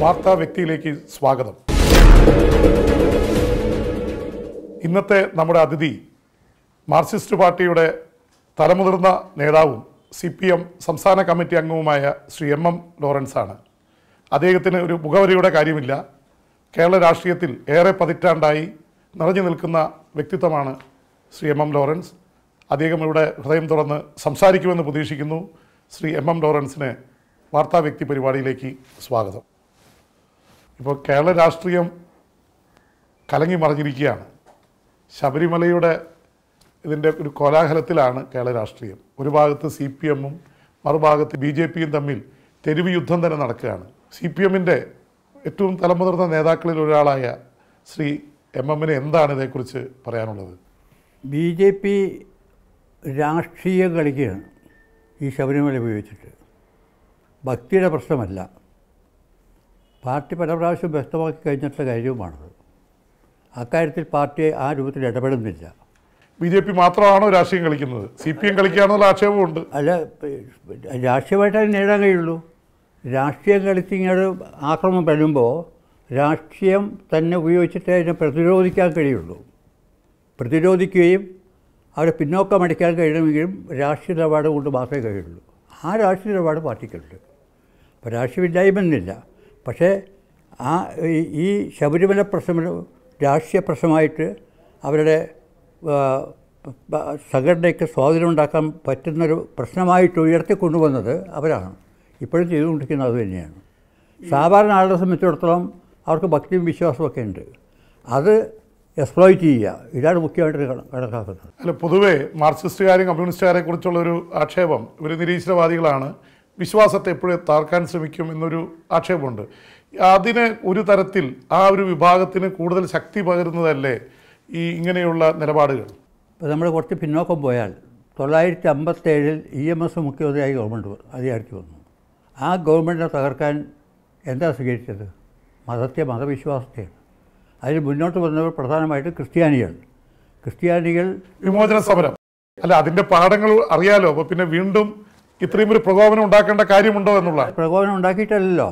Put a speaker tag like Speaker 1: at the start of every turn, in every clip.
Speaker 1: വാർത്താ വ്യക്തിയിലേക്ക് സ്വാഗതം ഇന്നത്തെ നമ്മുടെ അതിഥി മാർക്സിസ്റ്റ് പാർട്ടിയുടെ തലമുതിർന്ന നേതാവും സി പി എം സംസ്ഥാന കമ്മിറ്റി അംഗവുമായ ശ്രീ എം എം ലോറൻസ് ആണ് അദ്ദേഹത്തിന് ഒരു മുഖവരിയുടെ കാര്യമില്ല കേരള രാഷ്ട്രീയത്തിൽ ഏറെ പതിറ്റാണ്ടായി നിറഞ്ഞു നിൽക്കുന്ന വ്യക്തിത്വമാണ് ശ്രീ എം എം ലോറൻസ് അദ്ദേഹം ഇവിടെ ഹൃദയം തുറന്ന് സംസാരിക്കുമെന്ന് പ്രതീക്ഷിക്കുന്നു ശ്രീ എം എം ലോറൻസിനെ വാർത്താ വ്യക്തി പരിപാടിയിലേക്ക് സ്വാഗതം ഇപ്പോൾ കേരള രാഷ്ട്രീയം കലങ്ങി മറിഞ്ഞിരിക്കുകയാണ് ശബരിമലയുടെ ഇതിൻ്റെ ഒരു കോലാഹലത്തിലാണ് കേരള രാഷ്ട്രീയം ഒരു ഭാഗത്ത് സി പി എമ്മും മറുഭാഗത്ത് ബി ജെ പിയും തമ്മിൽ തെരുവ് യുദ്ധം തന്നെ നടക്കുകയാണ് സി പി എമ്മിൻ്റെ ഏറ്റവും തലമുതിർന്ന നേതാക്കളിൽ ഒരാളായ ശ്രീ എം എമ്മിന് എന്താണ് ഇതേക്കുറിച്ച്
Speaker 2: പറയാനുള്ളത് ബി ജെ പി രാഷ്ട്രീയം കളിക്കുകയാണ് ഈ ശബരിമല ഉപയോഗിച്ചിട്ട് ഭക്തിയുടെ പ്രശ്നമല്ല പാർട്ടി പല പ്രാവശ്യം വ്യക്തമാക്കി കഴിഞ്ഞിട്ടുള്ള കാര്യവുമാണത് അക്കാര്യത്തിൽ പാർട്ടി ആ രൂപത്തിൽ ഇടപെടുന്നില്ല ബി ജെ പി മാത്രമാണോ രാഷ്ട്രീയം കളിക്കുന്നത് സി പി എം കളിക്കുകയാണെന്നുള്ള ആക്ഷേപമുണ്ട് അല്ല രാഷ്ട്രീയമായിട്ട് നേടാൻ കഴിയുള്ളൂ രാഷ്ട്രീയം കളിച്ച് ഇങ്ങനെ ആക്രമണം വരുമ്പോൾ രാഷ്ട്രീയം തന്നെ ഉപയോഗിച്ചിട്ട് അതിനെ പ്രതിരോധിക്കാൻ കഴിയുള്ളൂ പ്രതിരോധിക്കുകയും അവരെ അടിക്കാൻ കഴിയണമെങ്കിലും രാഷ്ട്രീയ നിലപാട് കൊണ്ട് മാത്രമേ കഴിയുള്ളൂ ആ രാഷ്ട്രീയ നിലപാട് പാർട്ടിക്കുണ്ട് അപ്പോൾ രാഷ്ട്രീയമില്ലായ്മ എന്നില്ല പക്ഷേ ആ ഈ ശബരിമല പ്രശ്നം രാഷ്ട്രീയ പ്രശ്നമായിട്ട് അവരുടെ സംഘടനയ്ക്ക് സ്വാധീനം ഉണ്ടാക്കാൻ പറ്റുന്നൊരു പ്രശ്നമായിട്ട് ഉയർത്തി കൊണ്ടുവന്നത് അവരാണ് ഇപ്പോഴും ചെയ്തുകൊണ്ടിരിക്കുന്നത് അത് തന്നെയാണ് സാധാരണ ആളുടെ സംബന്ധിച്ചിടത്തോളം അവർക്ക് ഭക്തിയും വിശ്വാസമൊക്കെ ഉണ്ട് അത് എക്സ്പ്ലോയിറ്റ് ചെയ്യുക
Speaker 1: ഇതാണ് മുഖ്യമായിട്ട് കണക്കാക്കുന്നത് അല്ല പൊതുവേ മാർക്സിസ്റ്റുകാരും കമ്മ്യൂണിസ്റ്റുകാരെ കുറിച്ചുള്ളൊരു ആക്ഷേപം ഇവർ നിരീശ്വരവാദികളാണ് വിശ്വാസത്തെ എപ്പോഴും താർക്കാൻ ശ്രമിക്കും എന്നൊരു ആക്ഷേപമുണ്ട് അതിന് ഒരു തരത്തിൽ ആ ഒരു വിഭാഗത്തിന് കൂടുതൽ ശക്തി പകരുന്നതല്ലേ ഈ
Speaker 2: ഇങ്ങനെയുള്ള നിലപാടുകൾ ഇപ്പോൾ നമ്മൾ കുറച്ച് പിന്നോക്കം പോയാൽ തൊള്ളായിരത്തി അമ്പത്തേഴിൽ ഇ എം എസ് മുഖ്യമന്ത്രിയായി ഗവൺമെൻറ് അധികാരത്തിൽ വന്നു ആ ഗവൺമെൻറ്റിനെ തകർക്കാൻ എന്താ സ്വീകരിച്ചത് മതത്തെ മതവിശ്വാസത്തെയാണ് അതിൽ മുന്നോട്ട് വന്നവർ പ്രധാനമായിട്ട് ക്രിസ്ത്യാനികൾ ക്രിസ്ത്യാനികൾ വിമോചന സമരം അല്ല അതിൻ്റെ പാഠങ്ങൾ അറിയാലോ അപ്പോൾ പിന്നെ വീണ്ടും ഇത്രയും ഒരു പ്രകോപനം ഉണ്ടാക്കേണ്ട കാര്യമുണ്ടോ എന്നുള്ള പ്രകോപനം ഉണ്ടാക്കിയിട്ടല്ലോ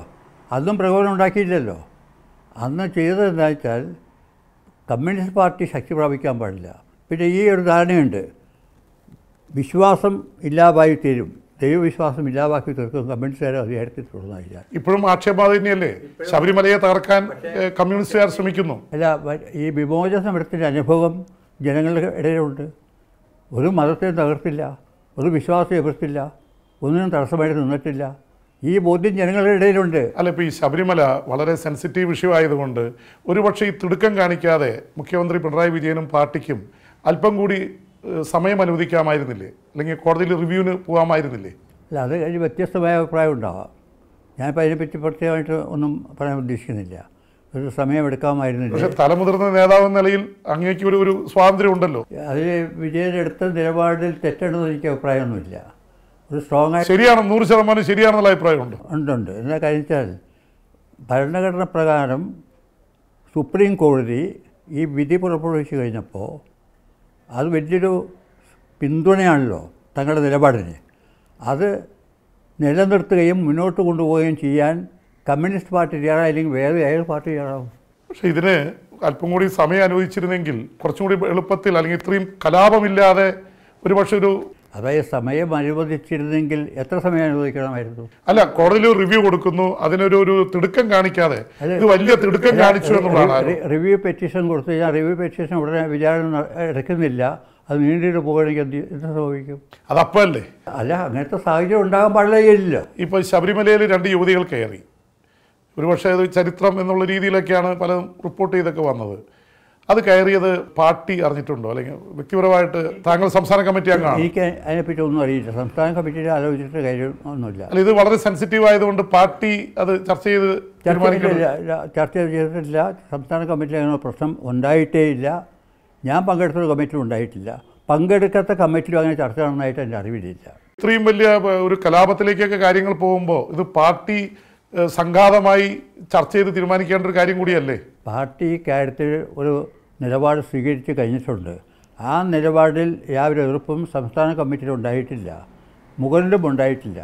Speaker 2: അതും പ്രകോപനം ഉണ്ടാക്കിയിട്ടില്ലല്ലോ അന്ന് ചെയ്തത് എന്താ വെച്ചാൽ കമ്മ്യൂണിസ്റ്റ് പാർട്ടി ശക്തി പ്രാപിക്കാൻ പാടില്ല പിന്നെ ഈ ഒരു ധാരണയുണ്ട് വിശ്വാസം ഇല്ലാതായി തീരും ദൈവവിശ്വാസം ഇല്ലാതാക്കി തീർക്കും കമ്മ്യൂണിസ്റ്റുകാർ അധികാരത്തിൽ തുടർന്നു കഴിഞ്ഞാൽ ഇപ്പോഴും ആക്ഷേപം തന്നെയല്ലേ ശബരിമലയെ തകർക്കാൻ കമ്മ്യൂണിസ്റ്റുകാർ ശ്രമിക്കുന്നു അല്ല ഈ വിമോചനം എടുത്തിൻ്റെ അനുഭവം ജനങ്ങളുടെ ഇടയിലുണ്ട് ഒരു മതത്തെ തകർത്തില്ല ഒരു വിശ്വാസം എതിർത്തില്ല ഒന്നിനും തടസ്സമായിട്ട് നിന്നിട്ടില്ല ഈ ബോധ്യം ജനങ്ങളുടെ ഇടയിലുണ്ട് അല്ല ഇപ്പോൾ ഈ ശബരിമല
Speaker 1: വളരെ സെൻസിറ്റീവ് ഇഷ്യൂ ആയതുകൊണ്ട് ഒരുപക്ഷെ ഈ തിടുക്കം കാണിക്കാതെ മുഖ്യമന്ത്രി പിണറായി വിജയനും പാർട്ടിക്കും അല്പം കൂടി സമയം അനുവദിക്കാമായിരുന്നില്ലേ അല്ലെങ്കിൽ കോടതിയിൽ റിവ്യൂവിന് പോകാമായിരുന്നില്ലേ
Speaker 2: അല്ല അത് കഴിഞ്ഞ് വ്യത്യസ്തമായ അഭിപ്രായം ഉണ്ടാവാം ഞാനിപ്പോൾ അതിനെപ്പറ്റി പ്രത്യേകമായിട്ട് ഒന്നും പറയാൻ ഉദ്ദേശിക്കുന്നില്ല ഒരു സമയമെടുക്കാമായിരുന്നില്ല പക്ഷേ തലമുതിർന്ന നേതാവ് എന്ന നിലയിൽ അങ്ങേക്ക് ഒരു ഒരു സ്വാതന്ത്ര്യം ഉണ്ടല്ലോ അതിൽ വിജയനെടുത്ത നിലപാടിൽ തെറ്റണമെന്ന് എനിക്ക് അഭിപ്രായമൊന്നുമില്ല ഒരു സ്ട്രോങ് ആയി ശരിയാണ് നൂറ് ശതമാനം ശരിയാണെന്നുള്ള അഭിപ്രായമുണ്ട് ഉണ്ട് ഉണ്ട് എന്നാൽ കഴിഞ്ഞാൽ ഭരണഘടന പ്രകാരം സുപ്രീം കോടതി ഈ വിധി പുറപ്പെടുവിച്ചു കഴിഞ്ഞപ്പോൾ അത് വലിയൊരു പിന്തുണയാണല്ലോ തങ്ങളുടെ നിലപാടിന് അത് നിലനിർത്തുകയും മുന്നോട്ട് കൊണ്ടുപോവുകയും ചെയ്യാൻ കമ്മ്യൂണിസ്റ്റ് പാർട്ടി ചെയ്യാറോ അല്ലെങ്കിൽ വേറെ ഏത് പാർട്ടി തയ്യാറാവും പക്ഷേ ഇതിന്
Speaker 1: അല്പം കൂടി സമയം അനുവദിച്ചിരുന്നെങ്കിൽ കുറച്ചും കൂടി എളുപ്പത്തിൽ അല്ലെങ്കിൽ ഇത്രയും കലാപമില്ലാതെ ഒരു പക്ഷേ ഒരു അതായത് സമയം അനുവദിച്ചിരുന്നെങ്കിൽ എത്ര സമയം അനുവദിക്കണമായിരുന്നു അല്ല കോടതിയിൽ റിവ്യൂ കൊടുക്കുന്നു അതിനൊരു ഒരു തിടുക്കം കാണിക്കാതെ ഇത് വലിയ തിടുക്കം കാണിച്ചു
Speaker 2: റിവ്യൂ പെറ്റീഷൻ കൊടുത്തു ഞാൻ റിവ്യൂ പെറ്റീഷൻ ഉടനെ വിചാരണ എടുക്കുന്നില്ല അത് നീണ്ടിട്ട് പോകണമെങ്കിൽ എന്ത് എന്ത് സംഭവിക്കും അതപ്പല്ലേ അല്ല
Speaker 1: അങ്ങനത്തെ സാഹചര്യം ഉണ്ടാകാൻ പാടില്ല ഇപ്പൊ ശബരിമലയിൽ രണ്ട് യുവതികൾ കയറി ഒരുപക്ഷെ അത് ചരിത്രം എന്നുള്ള രീതിയിലൊക്കെയാണ് പലതും റിപ്പോർട്ട് ചെയ്തൊക്കെ വന്നത് അത് കയറിയത് പാർട്ടി അറിഞ്ഞിട്ടുണ്ടോ അല്ലെങ്കിൽ വ്യക്തിപരമായിട്ട് താങ്കൾ സംസ്ഥാന കമ്മിറ്റി അംഗമാണ് എനിക്ക് അതിനെപ്പറ്റി ഒന്നും അറിയില്ല സംസ്ഥാന കമ്മിറ്റിയിൽ
Speaker 2: ആലോചിച്ചിട്ട് കാര്യമൊന്നുമില്ല അല്ല ഇത് വളരെ സെൻസിറ്റീവ് ആയതുകൊണ്ട് പാർട്ടി അത് ചർച്ച ചെയ്ത് ചർച്ച ചെയ്തിട്ടില്ല സംസ്ഥാന കമ്മിറ്റിയിൽ അങ്ങനെ പ്രശ്നം ഉണ്ടായിട്ടേ ഇല്ല ഞാൻ പങ്കെടുത്ത കമ്മിറ്റി ഉണ്ടായിട്ടില്ല പങ്കെടുക്കാത്ത കമ്മിറ്റിയിലും അങ്ങനെ ചർച്ച നടന്നതായിട്ട് എൻ്റെ അറിവില്ല ഇത്രയും
Speaker 1: വലിയ ഒരു കലാപത്തിലേക്കൊക്കെ കാര്യങ്ങൾ പോകുമ്പോൾ ഇത് പാർട്ടി സംഘാതമായി
Speaker 2: ചർച്ച ചെയ്ത് തീരുമാനിക്കേണ്ട ഒരു കാര്യം കൂടിയല്ലേ പാർട്ടി കാര്യത്തിൽ ഒരു നിലപാട് സ്വീകരിച്ച് കഴിഞ്ഞിട്ടുണ്ട് ആ നിലപാടിൽ യാതൊരു എതിർപ്പും സംസ്ഥാന കമ്മിറ്റിയിൽ ഉണ്ടായിട്ടില്ല മുകളിലും ഉണ്ടായിട്ടില്ല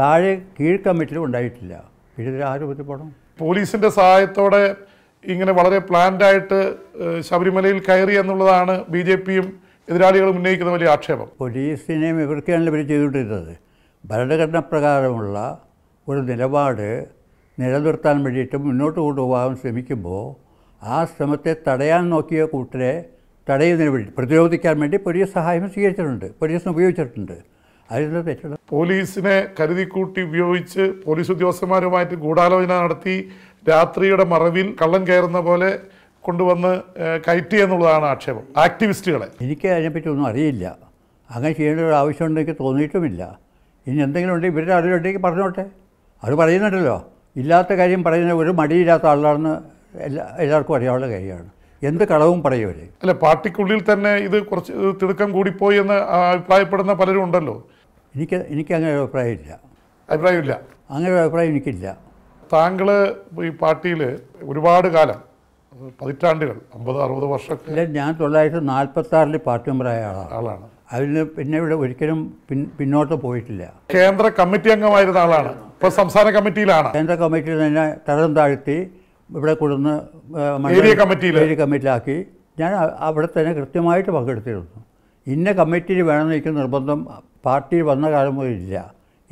Speaker 2: താഴെ കീഴ് കമ്മിറ്റിയിലും ഉണ്ടായിട്ടില്ല ഇതിൽ ആര് ബുദ്ധിപ്പെടും
Speaker 1: പോലീസിൻ്റെ സഹായത്തോടെ ഇങ്ങനെ വളരെ പ്ലാൻഡായിട്ട് ശബരിമലയിൽ കയറി എന്നുള്ളതാണ്
Speaker 2: ബി ജെ പിയും എതിരാളികളും ഉന്നയിക്കുന്ന വലിയ ആക്ഷേപം പോലീസിനെയും ഇവർക്കാണ് ഇവർ ചെയ്തുകൊണ്ടിരുന്നത് ഭരണഘടന പ്രകാരമുള്ള ഒരു നിലപാട് നിലനിർത്താൻ വേണ്ടിയിട്ട് മുന്നോട്ട് കൊണ്ടുപോകാൻ ശ്രമിക്കുമ്പോൾ ആ ശ്രമത്തെ തടയാൻ നോക്കിയ കൂട്ടരെ തടയുന്നതിന് വേണ്ടി പ്രതിരോധിക്കാൻ വേണ്ടി പോലീസ് സഹായം സ്വീകരിച്ചിട്ടുണ്ട് പോലീസിനെ ഉപയോഗിച്ചിട്ടുണ്ട് അതിനുള്ള തെറ്റുള്ള
Speaker 1: പോലീസിനെ കരുതിക്കൂട്ടി ഉപയോഗിച്ച് പോലീസ് ഉദ്യോഗസ്ഥന്മാരുമായിട്ട് ഗൂഢാലോചന നടത്തി രാത്രിയുടെ മറവിൽ കള്ളൻ കയറുന്ന പോലെ കൊണ്ടുവന്ന് കയറ്റി എന്നുള്ളതാണ് ആക്ഷേപം
Speaker 2: ആക്ടിവിസ്റ്റുകളെ എനിക്ക് അതിനെപ്പറ്റി ഒന്നും അറിയില്ല അങ്ങനെ ചെയ്യേണ്ട ഒരു ആവശ്യമുണ്ടെന്ന് എനിക്ക് തോന്നിയിട്ടുമില്ല ഇനി എന്തെങ്കിലും ഉണ്ടെങ്കിൽ ഇവരുടെ ആളുകളുണ്ടെങ്കിൽ പറഞ്ഞോട്ടെ അവർ പറയുന്നുണ്ടല്ലോ ഇല്ലാത്ത കാര്യം പറയുന്ന ഒരു മടിയില്ലാത്ത ആളാണെന്ന് എല്ലാ എല്ലാവർക്കും അറിയാവുന്ന കാര്യമാണ് എന്ത് കളവും പറയൂര് അല്ല പാർട്ടിക്കുള്ളിൽ
Speaker 1: തന്നെ ഇത് കുറച്ച് തിടുക്കം കൂടിപ്പോയി എന്ന് അഭിപ്രായപ്പെടുന്ന പലരും ഉണ്ടല്ലോ എനിക്ക് എനിക്ക് അങ്ങനെ ഒരു അഭിപ്രായമില്ല അഭിപ്രായമില്ല അങ്ങനെ ഒരു അഭിപ്രായം എനിക്കില്ല താങ്കൾ ഈ
Speaker 2: പാർട്ടിയിൽ ഒരുപാട് കാലം പതിറ്റാണ്ടുകൾ അമ്പത് അറുപത് വർഷം ഇല്ല ഞാൻ തൊള്ളായിരത്തി നാൽപ്പത്തി ആറിൽ പാർട്ടി മെമ്പറായ ആളാണ് ആളാണ് നിന്ന് പിന്നെ ഇവിടെ ഒരിക്കലും പിന്നോട്ട് പോയിട്ടില്ല കേന്ദ്ര കമ്മിറ്റി അംഗമായിരുന്ന ആളാണ് ഇപ്പോൾ സംസ്ഥാന കമ്മിറ്റിയിലാണ് കേന്ദ്ര കമ്മിറ്റിയിൽ തന്നെ തരം താഴ്ത്തി ഇവിടെ കൊടുന്ന് ഏരിയ കമ്മിറ്റിയിലാക്കി ഞാൻ അവിടെ തന്നെ കൃത്യമായിട്ട് പങ്കെടുത്തിരുന്നു ഇന്ന കമ്മിറ്റിയിൽ വേണമെന്ന് എനിക്ക് നിർബന്ധം പാർട്ടിയിൽ വന്ന കാലം മുതലില്ല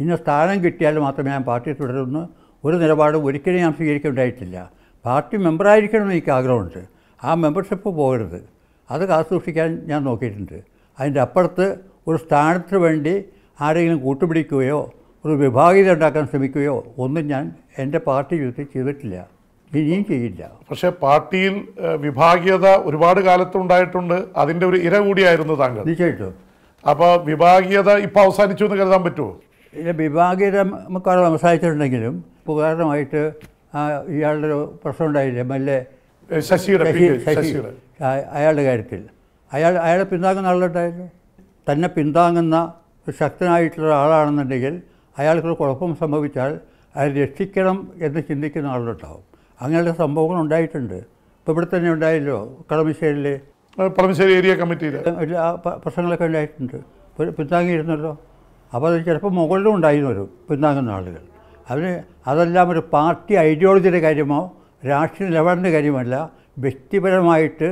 Speaker 2: ഇന്ന സ്ഥാനം കിട്ടിയാൽ മാത്രമേ ഞാൻ പാർട്ടി തുടരുന്നു ഒരു നിലപാടും ഒരിക്കലും ഞാൻ സ്വീകരിക്കേണ്ടായിട്ടില്ല പാർട്ടി മെമ്പറായിരിക്കണമെന്ന് എനിക്ക് ആഗ്രഹമുണ്ട് ആ മെമ്പർഷിപ്പ് പോകരുത് അത് കാത്തുസൂക്ഷിക്കാൻ ഞാൻ നോക്കിയിട്ടുണ്ട് അതിൻ്റെ അപ്പുറത്ത് ഒരു സ്ഥാനത്തിന് വേണ്ടി ആരെങ്കിലും കൂട്ടുപിടിക്കുകയോ ഒരു വിഭാഗീയത ഉണ്ടാക്കാൻ ശ്രമിക്കുകയോ ഒന്നും ഞാൻ എൻ്റെ പാർട്ടി ജീവിതത്തിൽ ചെയ്തിട്ടില്ല ഇനിയും ചെയ്യില്ല പക്ഷേ പാർട്ടിയിൽ വിഭാഗീയത ഒരുപാട് കാലത്തുണ്ടായിട്ടുണ്ട്
Speaker 1: അതിന്റെ ഒരു ഇര കൂടിയായിരുന്നു താങ്കൾ നിശ്ചയിച്ചും അപ്പോൾ വിഭാഗീയത ഇപ്പൊ അവസാനിച്ചു എന്ന് കരുതാൻ പറ്റുമോ
Speaker 2: ഇതിൻ്റെ വിഭാഗീയത നമുക്കവിടെ സംസാരിച്ചിട്ടുണ്ടെങ്കിലും ഉപകാരണമായിട്ട് ഇയാളുടെ ഒരു പ്രശ്നം ഉണ്ടായില്ല എം എൽ എ ശശിയുടെ അയാളുടെ കാര്യത്തിൽ അയാൾ അയാളെ പിന്താങ്ങുന്ന ആളുണ്ടായിരുന്നു തന്നെ പിന്താങ്ങുന്ന ഒരു ശക്തനായിട്ടുള്ള ഒരാളാണെന്നുണ്ടെങ്കിൽ അയാൾക്കൊരു കുഴപ്പം സംഭവിച്ചാൽ അയാൾ രക്ഷിക്കണം എന്ന് ചിന്തിക്കുന്ന ആളുണ്ടാവും അങ്ങനെയുള്ള സംഭവങ്ങൾ ഉണ്ടായിട്ടുണ്ട് ഇപ്പോൾ ഇവിടെ തന്നെ ഉണ്ടായല്ലോ കളമശ്ശേരിയിൽ പളമശ്ശേരി ഏരിയ കമ്മിറ്റിയിൽ ആ പ്രശ്നങ്ങളൊക്കെ ഉണ്ടായിട്ടുണ്ട് പിന്താങ്ങിയിരുന്നല്ലോ അപ്പോൾ അത് ചിലപ്പോൾ മുകളിലും ഉണ്ടായിരുന്നു വരും പിന്താങ്ങുന്ന ആളുകൾ അവർ അതെല്ലാം ഒരു പാർട്ടി ഐഡിയോളജിയുടെ കാര്യമോ രാഷ്ട്രീയ നിലപാടിൻ്റെ കാര്യമല്ല വ്യക്തിപരമായിട്ട്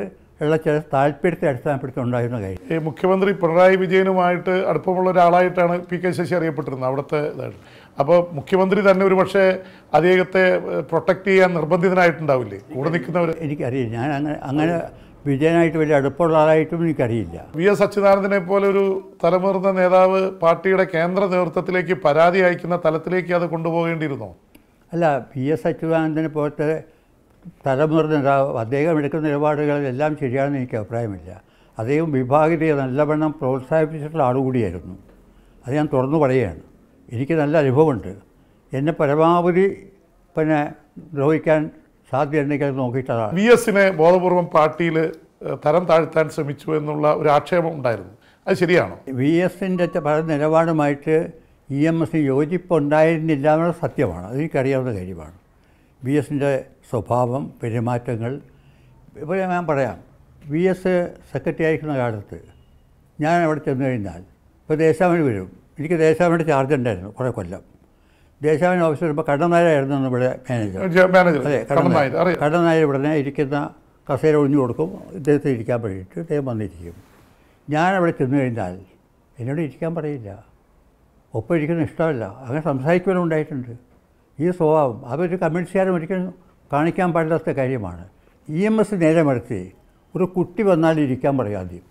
Speaker 2: ഉള്ള ചില താല്പര്യത്തെ അടിസ്ഥാനപ്പെടുത്തി ഉണ്ടായിരുന്ന കാര്യം മുഖ്യമന്ത്രി പിണറായി വിജയനുമായിട്ട് അടുപ്പമുള്ള ഒരാളായിട്ടാണ് പി കെ ശശി
Speaker 1: അറിയപ്പെട്ടിരുന്നത് അവിടുത്തെ ഇതായിട്ട് അപ്പോൾ മുഖ്യമന്ത്രി തന്നെ ഒരു പക്ഷേ അദ്ദേഹത്തെ പ്രൊട്ടക്റ്റ് ചെയ്യാൻ നിർബന്ധിതനായിട്ടുണ്ടാവില്ലേ കൂടെ നിൽക്കുന്നവർ എനിക്കറിയില്ല ഞാൻ അങ്ങനെ അങ്ങനെ വിജയനായിട്ട് വലിയ അടുപ്പമുള്ള ആളായിട്ടും എനിക്കറിയില്ല വി എസ് അച്യുതാനന്ദനെ പോലെ ഒരു തലമുതിർന്ന നേതാവ് പാർട്ടിയുടെ കേന്ദ്ര നേതൃത്വത്തിലേക്ക് പരാതി അയക്കുന്ന തലത്തിലേക്ക് അത് കൊണ്ടുപോകേണ്ടിയിരുന്നോ
Speaker 2: അല്ല വി എസ് അച്യുതാനന്ദനെ പോലത്തെ തലമുറ നേതാവ് അദ്ദേഹം എടുക്കുന്ന നിലപാടുകളിലെല്ലാം ശരിയാണെന്ന് എനിക്ക് അഭിപ്രായമില്ല അദ്ദേഹം വിഭാഗീയ നല്ലവണ്ണം പ്രോത്സാഹിപ്പിച്ചിട്ടുള്ള ആളുകൂടിയായിരുന്നു അത് ഞാൻ തുറന്നു പറയുകയാണ് എനിക്ക് നല്ല അനുഭവമുണ്ട് എന്നെ പരമാവധി പിന്നെ ദ്രോഹിക്കാൻ സാധ്യതയുണ്ടെങ്കിൽ അത് നോക്കിയിട്ടതാണ് വി എസിനെ ബോധപൂർവം പാർട്ടിയിൽ തരം താഴ്ത്താൻ ശ്രമിച്ചു എന്നുള്ള ഒരു ആക്ഷേപം ഉണ്ടായിരുന്നു അത് ശരിയാണോ വി എസിൻ്റെ പല നിലപാടുമായിട്ട് ഇ എം എസിന് യോജിപ്പുണ്ടായിരുന്നില്ല എന്നുള്ള സത്യമാണ് അത് കാര്യമാണ് വി എസിൻ്റെ സ്വഭാവം പെരുമാറ്റങ്ങൾ ഇപ്പോൾ ഞാൻ പറയാം വി എസ് സെക്രട്ടറി ആയിരിക്കുന്ന കാലത്ത് ഞാൻ അവിടെ ചെന്നു കഴിഞ്ഞാൽ ഇപ്പോൾ ദേശാമണി വരും എനിക്ക് ദേശാഭിയുടെ ചാർജ് ഉണ്ടായിരുന്നു കുറേ കൊല്ലം ദേശാഭിന് ഓഫീസ് വരുമ്പോൾ കടനായരായിരുന്നു ഇവിടെ മാനേജർ മാനേജർ അതെ കടനായർ കടനായർ ഇവിടെ ഇരിക്കുന്ന കസേര ഒഴിഞ്ഞു കൊടുക്കും ഇദ്ദേഹത്തെ ഇരിക്കാൻ വേണ്ടിയിട്ട് ഇദ്ദേഹം വന്നിരിക്കും ഞാൻ അവിടെ ചെന്ന് കഴിഞ്ഞാൽ എന്നോട് ഇരിക്കാൻ പറയില്ല ഒപ്പം ഇരിക്കുന്ന ഇഷ്ടമല്ല അങ്ങനെ സംസാരിക്കുവാനും ഉണ്ടായിട്ടുണ്ട് ഈ സ്വഭാവം അതൊരു കമ്മ്യൂണിസ്റ്റുകാരും ഒരിക്കലും കാണിക്കാൻ പാടില്ലാത്ത കാര്യമാണ് ഇ എം എസ് നേരെ മറിച്ച് ഒരു കുട്ടി വന്നാൽ ഇരിക്കാൻ പറയാതെയും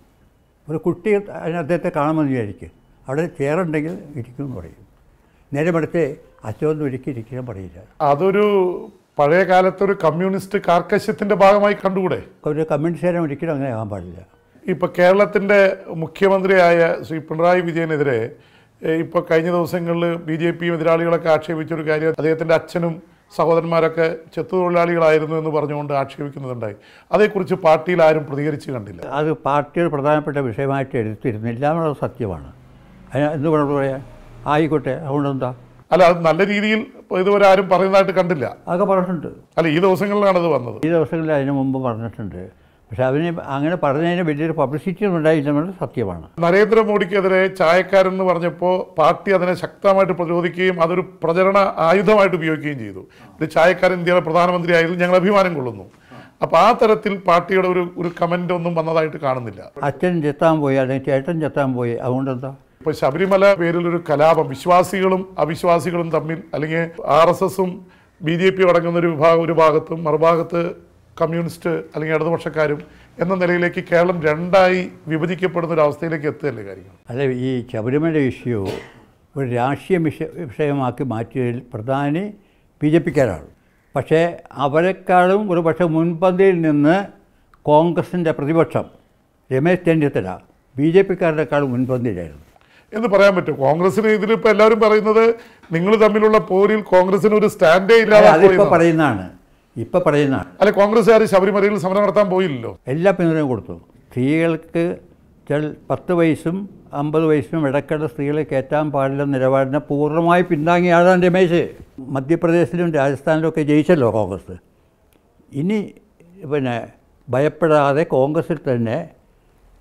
Speaker 2: ഒരു കുട്ടി അതിന് അദ്ദേഹത്തെ കാണുമെന്ന് വിചാരിക്കും അവിടെ ചെയറുണ്ടെങ്കിൽ ഇരിക്കും എന്ന് പറയും നേരെ മറിച്ച് അച്ഛനൊന്നും ഒരുക്കി ഇരിക്കാൻ പറയില്ല അതൊരു പഴയ
Speaker 1: കാലത്തെ ഒരു കമ്മ്യൂണിസ്റ്റ് കാർക്കശ്യത്തിന്റെ ഭാഗമായി കണ്ടുകൂടെ
Speaker 2: ഒരു കമ്മ്യൂണിസ്റ്റുകാരൻ ഒരിക്കലും അങ്ങനെ ആകാൻ
Speaker 1: പാടില്ല ഇപ്പോൾ കേരളത്തിൻ്റെ മുഖ്യമന്ത്രിയായ ശ്രീ പിണറായി വിജയനെതിരെ ഇപ്പോൾ കഴിഞ്ഞ ദിവസങ്ങളിൽ ബി ജെ പി എതിരാളികളൊക്കെ ആക്ഷേപിച്ചൊരു കാര്യം അദ്ദേഹത്തിൻ്റെ അച്ഛനും സഹോദരന്മാരൊക്കെ തൊഴിലാളികളായിരുന്നു എന്ന് പറഞ്ഞുകൊണ്ട് ആക്ഷേപിക്കുന്നതുണ്ടായി അതേക്കുറിച്ച് പാർട്ടിയിൽ ആരും പ്രതികരിച്ച് കണ്ടില്ല അത് പാർട്ടിയുടെ
Speaker 2: പ്രധാനപ്പെട്ട വിഷയമായിട്ട് എടുത്തിരുന്നില്ല എന്നുള്ളത് സത്യമാണ് എന്ന് പറഞ്ഞു പറയാൻ ആയിക്കോട്ടെ എന്താ അല്ല അത് നല്ല രീതിയിൽ ഇതുവരെ ആരും പറയുന്നതായിട്ട് കണ്ടില്ല അതൊക്കെ പറഞ്ഞിട്ടുണ്ട് അല്ല ഈ ദിവസങ്ങളിലാണ് അത് വന്നത് ഈ ദിവസങ്ങളിൽ അതിന് മുമ്പ് പറഞ്ഞിട്ടുണ്ട് പക്ഷെ അവന് അങ്ങനെ പറഞ്ഞതിന് വലിയൊരു പബ്ലിസിറ്റി ഒന്നും ഉണ്ടായില്ലെന്നുള്ളത് സത്യമാണ്
Speaker 1: നരേന്ദ്രമോദിക്കെതിരെ ചായക്കാരൻ എന്ന് പറഞ്ഞപ്പോൾ പാർട്ടി അതിനെ ശക്തമായിട്ട് പ്രതിരോധിക്കുകയും അതൊരു പ്രചരണ ആയുധമായിട്ട് ഉപയോഗിക്കുകയും ചെയ്തു ഇത് ചായക്കാരൻ ഇന്ത്യയുടെ പ്രധാനമന്ത്രി ആയതിൽ ഞങ്ങൾ അഭിമാനം കൊള്ളുന്നു അപ്പോൾ ആ തരത്തിൽ പാർട്ടിയുടെ ഒരു ഒരു കമൻ്റ് ഒന്നും വന്നതായിട്ട് കാണുന്നില്ല അച്ഛൻ ചെത്താൻ പോയി അല്ലെങ്കിൽ ചേട്ടൻ ചെത്താൻ പോയി അതുകൊണ്ടെന്താ ഇപ്പോൾ ശബരിമല പേരിലൊരു കലാപം വിശ്വാസികളും അവിശ്വാസികളും തമ്മിൽ അല്ലെങ്കിൽ ആർ എസ് എസും ബി ജെ പി അടങ്ങുന്ന ഒരു വിഭാഗം ഒരു ഭാഗത്തും മറുഭാഗത്ത് കമ്മ്യൂണിസ്റ്റ് അല്ലെങ്കിൽ ഇടതുപക്ഷക്കാരും എന്ന നിലയിലേക്ക് കേരളം രണ്ടായി വിഭജിക്കപ്പെടുന്ന ഒരു അവസ്ഥയിലേക്ക് എത്തുകയല്ലേ കാര്യങ്ങൾ
Speaker 2: അതെ ഈ ശബരിമല ഇഷ്യൂ ഒരു രാഷ്ട്രീയ വിഷയ വിഷയമാക്കി മാറ്റിയതിൽ പ്രധാനി ബി ജെ പിക്കാരാണ് പക്ഷേ അവരെക്കാളും ഒരു പക്ഷേ മുൻപന്തിയിൽ നിന്ന് കോൺഗ്രസിൻ്റെ പ്രതിപക്ഷം രമേശ് ചെന്നിത്തല ബി ജെ പിക്കാരുടെക്കാളും മുൻപന്തിയിലായിരുന്നു എന്ന് പറയാൻ പറ്റും കോൺഗ്രസിന് ഇതിലിപ്പോൾ എല്ലാവരും
Speaker 1: പറയുന്നത് നിങ്ങൾ തമ്മിലുള്ള പോരിൽ കോൺഗ്രസിന് ഒരു സ്റ്റാൻഡേ ഇല്ലാതെ പറയുന്നതാണ്
Speaker 2: ഇപ്പൊ പറയുന്നതാണ് അല്ല കോൺഗ്രസ്സുകാർ ശബരിമലയിൽ സമരം നടത്താൻ പോയില്ലല്ലോ എല്ലാ പിന്തുണയും കൊടുത്തു സ്ത്രീകൾക്ക് പത്ത് വയസ്സും അമ്പത് വയസ്സും ഇടയ്ക്കുള്ള സ്ത്രീകളെ കയറ്റാൻ പാടില്ല നിലപാടിനെ പൂർണ്ണമായി പിന്താങ്ങിയാണ് രമേശ് മധ്യപ്രദേശിലും രാജസ്ഥാനിലും ഒക്കെ ജയിച്ചല്ലോ കോൺഗ്രസ് ഇനി പിന്നെ ഭയപ്പെടാതെ കോൺഗ്രസിൽ തന്നെ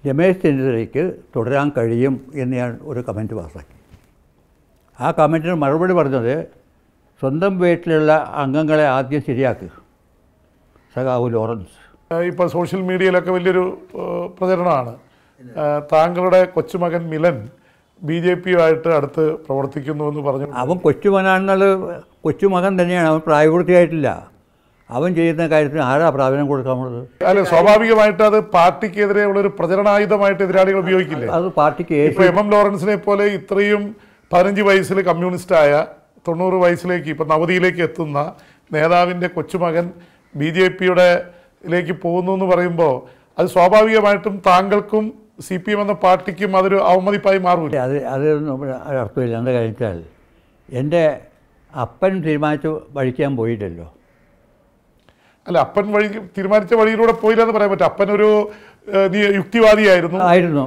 Speaker 2: രമേശ് ചെന്നിത്തലയ്ക്ക് തുടരാൻ കഴിയും എന്ന് ഞാൻ ഒരു കമൻറ്റ് പാസാക്കി ആ കമൻറ്റിന് മറുപടി പറഞ്ഞത് സ്വന്തം വീട്ടിലുള്ള അംഗങ്ങളെ ആദ്യം ശരിയാക്കി സഖാവു ലോറൻസ്
Speaker 1: ഇപ്പോൾ സോഷ്യൽ മീഡിയയിലൊക്കെ വലിയൊരു പ്രചരണമാണ് താങ്കളുടെ കൊച്ചുമകൻ മിലൻ ബി ജെ പിയുമായിട്ട് അടുത്ത് പ്രവർത്തിക്കുന്നു
Speaker 2: എന്ന് പറഞ്ഞു അവൻ കൊച്ചുമകനാണെന്നുള്ളത് കൊച്ചുമകൻ തന്നെയാണ് അവൻ പ്രായപൂർത്തിയായിട്ടില്ല അവൻ ചെയ്യുന്ന കാര്യത്തിന് ആരാ പ്രാവീണ്യം കൊടുക്കാമുള്ളത് അല്ല സ്വാഭാവികമായിട്ട് അത് പാർട്ടിക്കെതിരെയുള്ള ഒരു
Speaker 1: പ്രചരണായുധമായിട്ട് എതിരാളികൾ ഉപയോഗിക്കില്ലേ അത് പാർട്ടിക്ക് എം എം ലോറൻസിനെ പോലെ ഇത്രയും പതിനഞ്ച് വയസ്സിൽ ആയ തൊണ്ണൂറ് വയസ്സിലേക്ക് ഇപ്പൊ നവതിയിലേക്ക് എത്തുന്ന നേതാവിന്റെ കൊച്ചുമകൻ ബി ജെ പിയുടെ ലേക്ക് പോകുന്നു എന്ന് പറയുമ്പോൾ അത് സ്വാഭാവികമായിട്ടും താങ്കൾക്കും
Speaker 2: സി പി എം എന്ന പാർട്ടിക്കും അതൊരു അവമതിപ്പായി മാറൂല്ല അത് അതൊന്നും അർത്ഥമില്ല എന്താ കഴിഞ്ഞാൽ എൻ്റെ അപ്പൻ തീരുമാനിച്ചു വഴിക്കാൻ പോയിട്ടല്ലോ
Speaker 1: അല്ല അപ്പൻ വഴി തീരുമാനിച്ച വഴിയിലൂടെ പോയില്ല എന്ന് പറയാൻ പറ്റും അപ്പൻ ഒരു യുക്തിവാദിയായിരുന്നു ആയിരുന്നു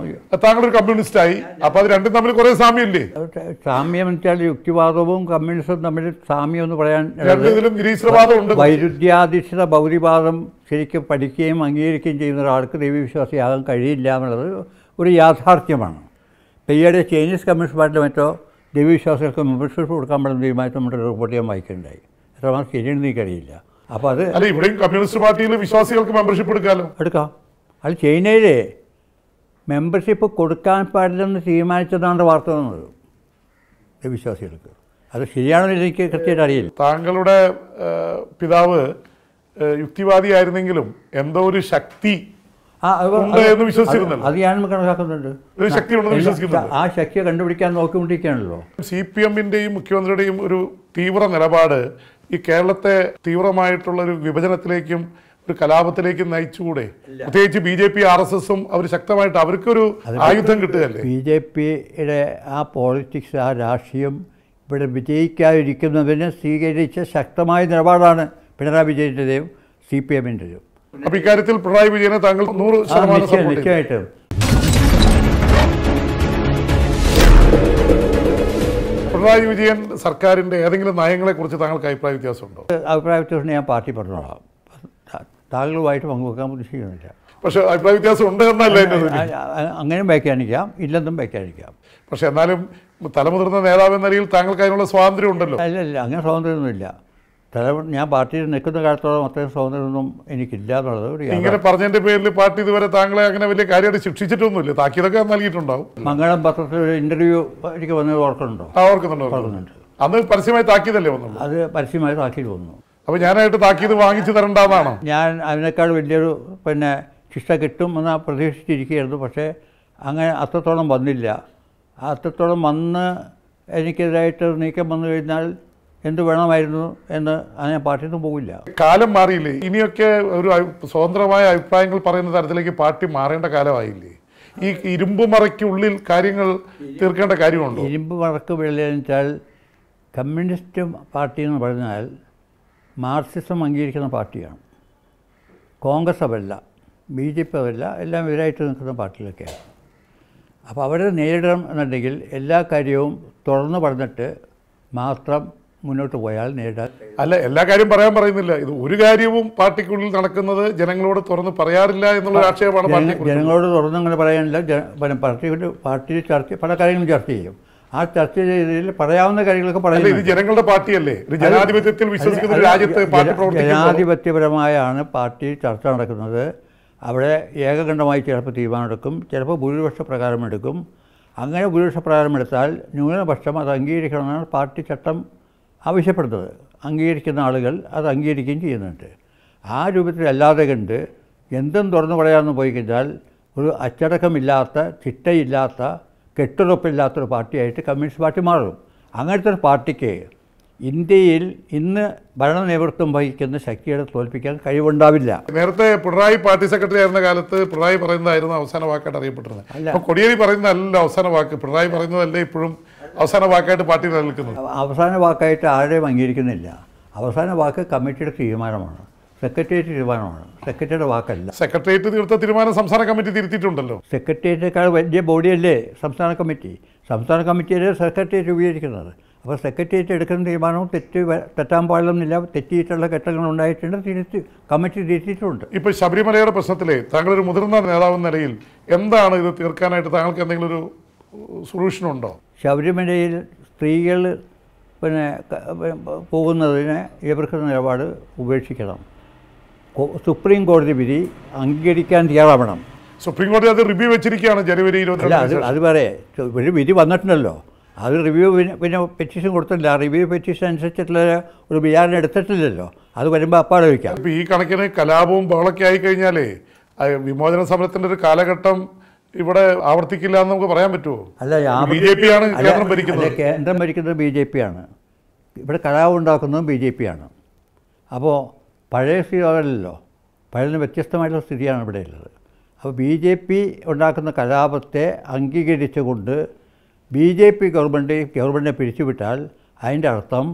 Speaker 1: താങ്കൾ ഒരു കമ്മ്യൂണിസ്റ്റ് ആയി അപ്പൊ അത് രണ്ടും തമ്മിൽ കുറെ സാമ്യമില്ലേ
Speaker 2: സാമ്യം വെച്ചാൽ യുക്തിവാദവും കമ്മ്യൂണിസ്റ്റും തമ്മിൽ സാമ്യം എന്ന് പറയാൻ നിരീശ്വരവാദം ഉണ്ട് വൈരുദ്ധ്യാധിഷ്ഠിത ഭൗതിവാദം ശരിക്കും പഠിക്കുകയും അംഗീകരിക്കുകയും ചെയ്യുന്ന ഒരാൾക്ക് ദൈവവിശ്വാസിയാകാൻ കഴിയില്ല എന്നുള്ളത് ഒരു യാഥാർത്ഥ്യമാണ് പെയ്യയുടെ ചൈനീസ് കമ്മ്യൂണിസ്റ്റ് പാർട്ടിയിൽ മറ്റോ ദൈവവിശ്വാസികൾക്ക് മെമ്പർഷിപ്പ് കൊടുക്കാൻ പറ്റുന്ന തീരുമാനത്തിൽ നമ്മുടെ റിപ്പോർട്ട് ചെയ്യാൻ വായിക്കുന്നുണ്ടായി എത്രമാത്രം ശരിയാണെന്ന് എനിക്കറിയില്ല അപ്പോൾ അത് അല്ല ഇവിടെയും കമ്മ്യൂണിസ്റ്റ് പാർട്ടിയിൽ വിശ്വാസികൾക്ക് മെമ്പർഷിപ്പ് എടുക്കാമല്ലോ എടുക്കാം അത് ചൈനയിലെ മെമ്പർഷിപ്പ് കൊടുക്കാൻ പാടില്ലെന്ന് തീരുമാനിച്ചതാണ് വാർത്ത വന്നത് വിശ്വാസികൾക്ക് അത് ശരിയാണോ എനിക്ക് കൃത്യമായിട്ട് അറിയില്ല താങ്കളുടെ പിതാവ്
Speaker 1: യുക്തിവാദിയായിരുന്നെങ്കിലും എന്തോ ഒരു ശക്തി വിശ്വസിക്കുന്നുണ്ട് അത്
Speaker 2: ഞാൻ കണക്കാക്കുന്നുണ്ട്
Speaker 1: ശക്തി ഉണ്ടെന്ന് ആ ശക്തിയെ കണ്ടുപിടിക്കാൻ നോക്കിക്കൊണ്ടിരിക്കുകയാണല്ലോ സി പി എമ്മിന്റെയും മുഖ്യമന്ത്രിയുടെയും ഒരു തീവ്ര നിലപാട് ഈ കേരളത്തെ തീവ്രമായിട്ടുള്ള ഒരു വിഭജനത്തിലേക്കും ഒരു കലാപത്തിലേക്കും നയിച്ചുകൂടെ പ്രത്യേകിച്ച് B J P R S എസും അവർ ശക്തമായിട്ട്
Speaker 2: അവർക്കൊരു ആയുധം കിട്ടുകയല്ലേ ബി ജെ പിയുടെ ആ പോളിറ്റിക്സ് ആ രാഷ്ട്രീയം ഇവിടെ വിജയിക്കാതിരിക്കുന്നതിന് സ്വീകരിച്ച ശക്തമായ നിലപാടാണ് പിണറായി വിജയൻ്റെയും സി പി എമ്മിൻ്റെയും
Speaker 1: അപ്പോൾ ഇക്കാര്യത്തിൽ പിണറായി വിജയനെ താങ്കൾ നൂറ് ശതമാനം നിശ്ചയമായിട്ടും പിണറായി വിജയൻ സർക്കാരിൻ്റെ ഏതെങ്കിലും നയങ്ങളെക്കുറിച്ച് താങ്കൾക്ക് അഭിപ്രായ വ്യത്യാസമുണ്ടോ അഭിപ്രായ വ്യത്യാസം ഞാൻ പാർട്ടി പറഞ്ഞോളാം
Speaker 2: താങ്കളുമായിട്ട് പങ്കുവെക്കാൻ ഉദ്ദേശിക്കുന്നില്ല പക്ഷേ അഭിപ്രായ വ്യത്യാസം ഉണ്ട് എന്നല്ലേ അങ്ങനെ വ്യാഖ്യാനിക്കാം ഇല്ലെന്നും വ്യാഖ്യാനിക്കാം പക്ഷേ എന്നാലും തലമുതിർന്ന നേതാവ് എന്ന നിലയിൽ താങ്കൾക്ക് അതിനുള്ള സ്വാതന്ത്ര്യം ഉണ്ടല്ലോ അല്ല അങ്ങനെ സ്വാതന്ത്ര്യമൊന്നുമില്ല തലവൻ ഞാൻ പാർട്ടിയിൽ നിൽക്കുന്ന കാലത്തോളം അത്രയും സ്വാതന്ത്ര്യമൊന്നും എനിക്കില്ല എന്നുള്ളത് ഒരു ഇങ്ങനെ പറഞ്ഞതിന്റെ പേരിൽ പാർട്ടി ഇതുവരെ താങ്കളെ അങ്ങനെ വലിയ കാര്യമായിട്ട്
Speaker 1: ശിക്ഷിച്ചിട്ടൊന്നുമില്ല താക്കീതൊക്കെ നൽകിയിട്ടുണ്ടാവും
Speaker 2: മംഗളം പത്രത്തിൽ ഒരു ഇന്റർവ്യൂ എനിക്ക് വന്നത് ഓർക്കുന്നുണ്ടോ ഓർക്കുന്നുണ്ട് ഓർക്കുന്നുണ്ട് അന്ന് പരസ്യമായി താക്കീതല്ലേ വന്നു അത് പരസ്യമായി താക്കീത് വന്നു അപ്പോൾ ഞാനായിട്ട് താക്കീത് വാങ്ങിച്ചു തരണ്ടെന്നാണോ ഞാൻ അതിനേക്കാൾ വലിയൊരു പിന്നെ ശിക്ഷ കിട്ടും എന്ന് പ്രതീക്ഷിച്ചിരിക്കുകയായിരുന്നു പക്ഷേ അങ്ങനെ അത്രത്തോളം വന്നില്ല അത്രത്തോളം വന്ന് എനിക്കെതിരായിട്ട് നീക്കം വന്നു കഴിഞ്ഞാൽ എന്ത് വേണമായിരുന്നു എന്ന് ഞാൻ പാർട്ടിയിൽ നിന്ന് പോകില്ല കാലം
Speaker 1: മാറിയില്ലേ ഇനിയൊക്കെ ഒരു സ്വതന്ത്രമായ അഭിപ്രായങ്ങൾ പറയുന്ന തരത്തിലേക്ക് പാർട്ടി മാറേണ്ട കാലമായില്ലേ
Speaker 2: ഈ ഇരുമ്പ് മറയ്ക്കുള്ളിൽ കാര്യങ്ങൾ തീർക്കേണ്ട കാര്യമുണ്ടോ ഇരുമ്പ് മറക്ക് വെച്ചാൽ കമ്മ്യൂണിസ്റ്റ് പാർട്ടി എന്ന് പറഞ്ഞാൽ മാർക്സിസം അംഗീകരിക്കുന്ന പാർട്ടിയാണ് കോൺഗ്രസ് അവല്ല ബി ജെ പി അവല്ല എല്ലാം എതിരായിട്ട് നിൽക്കുന്ന പാർട്ടികളൊക്കെയാണ് അപ്പോൾ അവരെ നേരിടണം എന്നുണ്ടെങ്കിൽ എല്ലാ കാര്യവും തുറന്നു പറഞ്ഞിട്ട് മാത്രം മുന്നോട്ട് പോയാൽ നേടാൻ അല്ല എല്ലാ കാര്യം പറയാൻ പറയുന്നില്ല ഇത് ഒരു
Speaker 1: കാര്യവും പാർട്ടിക്കുള്ളിൽ നടക്കുന്നത് ജനങ്ങളോട് തുറന്ന് പറയാറില്ല എന്നുള്ള ആക്ഷേപമാണ് ജനങ്ങളോട്
Speaker 2: തുറന്ന് അങ്ങനെ പറയാനില്ല പാർട്ടിയുടെ പാർട്ടിയിൽ ചർച്ച പല കാര്യങ്ങളും ചർച്ച ചെയ്യും ആ ചർച്ച ചെയ്തതിൽ പറയാവുന്ന കാര്യങ്ങളൊക്കെ പറയുന്നത് ഇത് ജനങ്ങളുടെ പാർട്ടിയല്ലേ ജനാധിപത്യത്തിൽ വിശ്വസിക്കുന്ന രാജ്യത്ത് ജനാധിപത്യപരമായാണ് പാർട്ടി ചർച്ച നടക്കുന്നത് അവിടെ ഏകകണ്ഠമായി ചിലപ്പോൾ തീരുമാനമെടുക്കും ചിലപ്പോൾ ഭൂരിപക്ഷ പ്രകാരമെടുക്കും അങ്ങനെ ഭൂരിപക്ഷ പ്രകാരമെടുത്താൽ ന്യൂനപക്ഷം അത് അംഗീകരിക്കണമെന്നാണ് പാർട്ടി ചട്ടം ആവശ്യപ്പെടുന്നത് അംഗീകരിക്കുന്ന ആളുകൾ അത് അംഗീകരിക്കുകയും ചെയ്യുന്നുണ്ട് ആ രൂപത്തിലല്ലാതെ കണ്ട് എന്തും തുറന്നു പറയാമെന്ന് പോയി കഴിഞ്ഞാൽ ഒരു അച്ചടക്കമില്ലാത്ത ചിട്ടയില്ലാത്ത കെട്ടുറപ്പില്ലാത്തൊരു പാർട്ടിയായിട്ട് കമ്മ്യൂണിസ്റ്റ് പാർട്ടി മാറും അങ്ങനത്തെ ഒരു പാർട്ടിക്ക് ഇന്ത്യയിൽ ഇന്ന് ഭരണ നേതൃത്വം വഹിക്കുന്ന ശക്തിയുടെ തോൽപ്പിക്കാൻ കഴിവുണ്ടാവില്ല നേരത്തെ പിണറായി പാർട്ടി സെക്രട്ടറി ആയിരുന്ന കാലത്ത് പിണറായി പറയുന്നതായിരുന്നു അവസാന വാക്കായിട്ട്
Speaker 1: അറിയപ്പെട്ടിരുന്നത് കൊടിയേരി പറയുന്നതല്ല അവസാന വാക്ക് പിണറായി പറയുന്നതല്ലേ ഇപ്പോഴും അവസാന വാക്കായിട്ട് പാർട്ടി
Speaker 2: നിലനിൽക്കുന്നത് അവസാന വാക്കായിട്ട് ആരെയും അംഗീകരിക്കുന്നില്ല അവസാന വാക്ക് കമ്മിറ്റിയുടെ തീരുമാനമാണ് സെക്രട്ടേറിയറ്റ് തീരുമാനമാണ് സെക്രട്ടറിയുടെ വാക്കല്ല സെക്രട്ടേറിയറ്റ് തീർത്ത തീരുമാനം സംസ്ഥാന കമ്മിറ്റി തിരുത്തിയിട്ടുണ്ടല്ലോ സെക്രട്ടേറിയറ്റിനേക്കാൾ വലിയ ബോഡിയല്ലേ സംസ്ഥാന കമ്മിറ്റി സംസ്ഥാന കമ്മിറ്റിയല്ലേ സെക്രട്ടേറിയറ്റ് ഉപയോഗിക്കുന്നത് അപ്പോൾ സെക്രട്ടേറിയറ്റ് എടുക്കുന്ന തീരുമാനവും തെറ്റ് തെറ്റാൻ പാടില്ലെന്നില്ല തെറ്റിയിട്ടുള്ള ഘട്ടങ്ങൾ ഉണ്ടായിട്ടുണ്ട് തിരുത്തി കമ്മിറ്റി തിരുത്തിയിട്ടുണ്ട് ഇപ്പോൾ ശബരിമലയുടെ പ്രശ്നത്തിലെ താങ്കളൊരു മുതിർന്ന നേതാവെന്ന നിലയിൽ എന്താണ്
Speaker 1: ഇത് തീർക്കാനായിട്ട് താങ്കൾക്ക് എന്തെങ്കിലും ഒരു
Speaker 2: സൊല്യൂഷനുണ്ടോ ശബരിമലയിൽ സ്ത്രീകൾ പിന്നെ പോകുന്നതിന് ഇവർക്ക് നിലപാട് ഉപേക്ഷിക്കണം സുപ്രീം കോടതി വിധി അംഗീകരിക്കാൻ തയ്യാറാവണം സുപ്രീം കോടതി അത് റിവ്യൂ വെച്ചിരിക്കുകയാണ് ജനുവരി ഇരുപത്തി അത് അത് പറയേ ഒരു വിധി വന്നിട്ടുണ്ടല്ലോ അത് റിവ്യൂ പിന്നെ പിന്നെ പെറ്റീഷൻ കൊടുത്തില്ല റിവ്യൂ പെറ്റീഷൻ അനുസരിച്ചിട്ടുള്ള ഒരു വിചാരണ എടുത്തിട്ടില്ലല്ലോ അത് വരുമ്പോൾ അപ്പാലോചിക്കാം
Speaker 1: ഇപ്പോൾ ഈ കണക്കിന് കലാപവും ബഹളൊക്കെ ആയിക്കഴിഞ്ഞാലേ വിമോചന സമരത്തിൻ്റെ ഒരു കാലഘട്ടം ഇവിടെ ആവർത്തിക്കില്ല എന്ന് നമുക്ക് പറയാൻ പറ്റുമോ
Speaker 2: അല്ല ബി ജെ പി ആണ് കേന്ദ്രം ഭരിക്കുന്നത് കേന്ദ്രം ഭരിക്കുന്നത് ബി ജെ പി ആണ് ഇവിടെ കലാപം ഉണ്ടാക്കുന്നതും ബി ജെ പി ആണ് അപ്പോൾ പഴയ സ്ഥിതി പഴയ വ്യത്യസ്തമായിട്ടുള്ള സ്ഥിതിയാണ് ഇവിടെ ഉള്ളത് അപ്പോൾ ബി ജെ പി ഉണ്ടാക്കുന്ന കലാപത്തെ അംഗീകരിച്ചുകൊണ്ട് ബി ജെ പി ഗവൺമെൻറ് ഗവൺമെൻറ്റിനെ പിരിച്ചുവിട്ടാൽ അതിൻ്റെ അർത്ഥം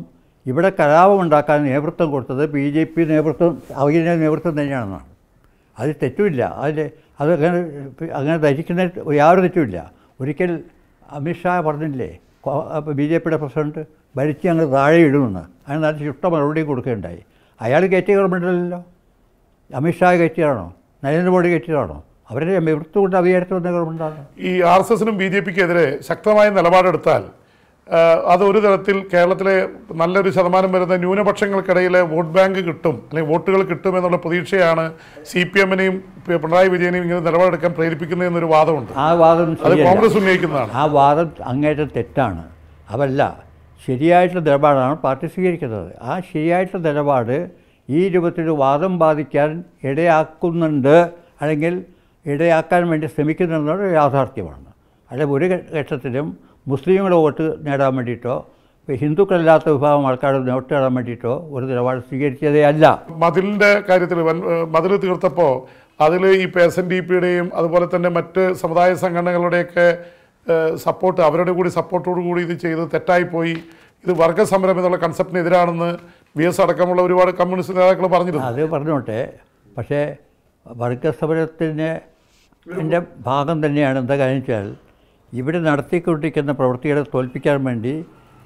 Speaker 2: ഇവിടെ കലാപം ഉണ്ടാക്കാൻ നേതൃത്വം കൊടുത്തത് ബി ജെ പി നേതൃത്വം അവഗണന നേതൃത്വം തന്നെയാണെന്നാണ് അത് തെറ്റുമില്ല അതിൽ അത് അങ്ങനെ അങ്ങനെ ധരിക്കുന്ന യാതൊരു തെറ്റുമില്ല ഒരിക്കൽ അമിത്ഷാ പറഞ്ഞില്ലേ ബി ജെ പിയുടെ പ്രസിഡന്റ് ഭരിച്ച് ഞങ്ങൾ താഴെ ഇടുമെന്ന് അങ്ങനെ നല്ല ചുട്ട മറുപടി കൊടുക്കുകയുണ്ടായി അയാൾ കയറ്റിയ ഗവൺമെൻറ്റല്ലല്ലോ അമിത്ഷാ കയറ്റിയതാണോ നരേന്ദ്രമോദി കയറ്റിയതാണോ അവരെ വൃത്തുകൊണ്ട് അവിയടുത്ത് വന്ന ഗവൺമെൻറ്റാണ്
Speaker 1: ഈ ആർ എസ് എസിനും ബി ജെ പിക്കെതിരെ ശക്തമായ നിലപാടെടുത്താൽ അത് ഒരു തരത്തിൽ കേരളത്തിലെ നല്ലൊരു ശതമാനം വരുന്ന ന്യൂനപക്ഷങ്ങൾക്കിടയിലെ വോട്ട് ബാങ്ക് കിട്ടും അല്ലെങ്കിൽ വോട്ടുകൾ കിട്ടും എന്നുള്ള പ്രതീക്ഷയാണ് സി പി എമ്മിനെയും പിണറായി വിജയനെയും ഇങ്ങനെ നിലപാടെടുക്കാൻ എന്നൊരു
Speaker 2: വാദമുണ്ട് ആ വാദം അത് കോൺഗ്രസ് ഉന്നയിക്കുന്നതാണ് ആ വാദം അങ്ങേറ്റം തെറ്റാണ് അതല്ല ശരിയായിട്ടുള്ള നിലപാടാണ് പാർട്ടി സ്വീകരിക്കുന്നത് ആ ശരിയായിട്ടുള്ള നിലപാട് ഈ രൂപത്തിൽ വാദം ബാധിക്കാൻ ഇടയാക്കുന്നുണ്ട് അല്ലെങ്കിൽ ഇടയാക്കാൻ വേണ്ടി ശ്രമിക്കുന്നുണ്ടെന്നൊരു യാഥാർത്ഥ്യമാണ് അല്ലെങ്കിൽ ഒരു ഘട്ടത്തിലും മുസ്ലിങ്ങളുടെ വോട്ട് നേടാൻ വേണ്ടിയിട്ടോ ഹിന്ദുക്കളല്ലാത്ത വിഭാഗം ആൾക്കാരുടെ വോട്ട് നേടാൻ വേണ്ടിയിട്ടോ ഒരു നിലപാട് സ്വീകരിച്ചതേ അല്ല മതിലിൻ്റെ
Speaker 1: കാര്യത്തിൽ മതിൽ തീർത്തപ്പോൾ അതിൽ ഈ പി എസ് എൻ ഡി പിയുടെയും അതുപോലെ തന്നെ മറ്റ് സമുദായ സംഘടനകളുടെയൊക്കെ സപ്പോർട്ട് അവരുടെ കൂടി സപ്പോർട്ടോടു കൂടി ഇത് ചെയ്ത് തെറ്റായിപ്പോയി ഇത് വർഗ സമരം എന്നുള്ള കൺസെപ്റ്റിന് എതിരാണെന്ന് വി എസ് അടക്കമുള്ള ഒരുപാട് കമ്മ്യൂണിസ്റ്റ് നേതാക്കൾ പറഞ്ഞിരുന്നു അത്
Speaker 2: പറഞ്ഞോട്ടെ പക്ഷേ വർഗ ഭാഗം തന്നെയാണ് എന്താ കാര്യം വെച്ചാൽ ഇവിടെ നടത്തിക്കൊണ്ടിരിക്കുന്ന പ്രവൃത്തികളെ തോൽപ്പിക്കാൻ വേണ്ടി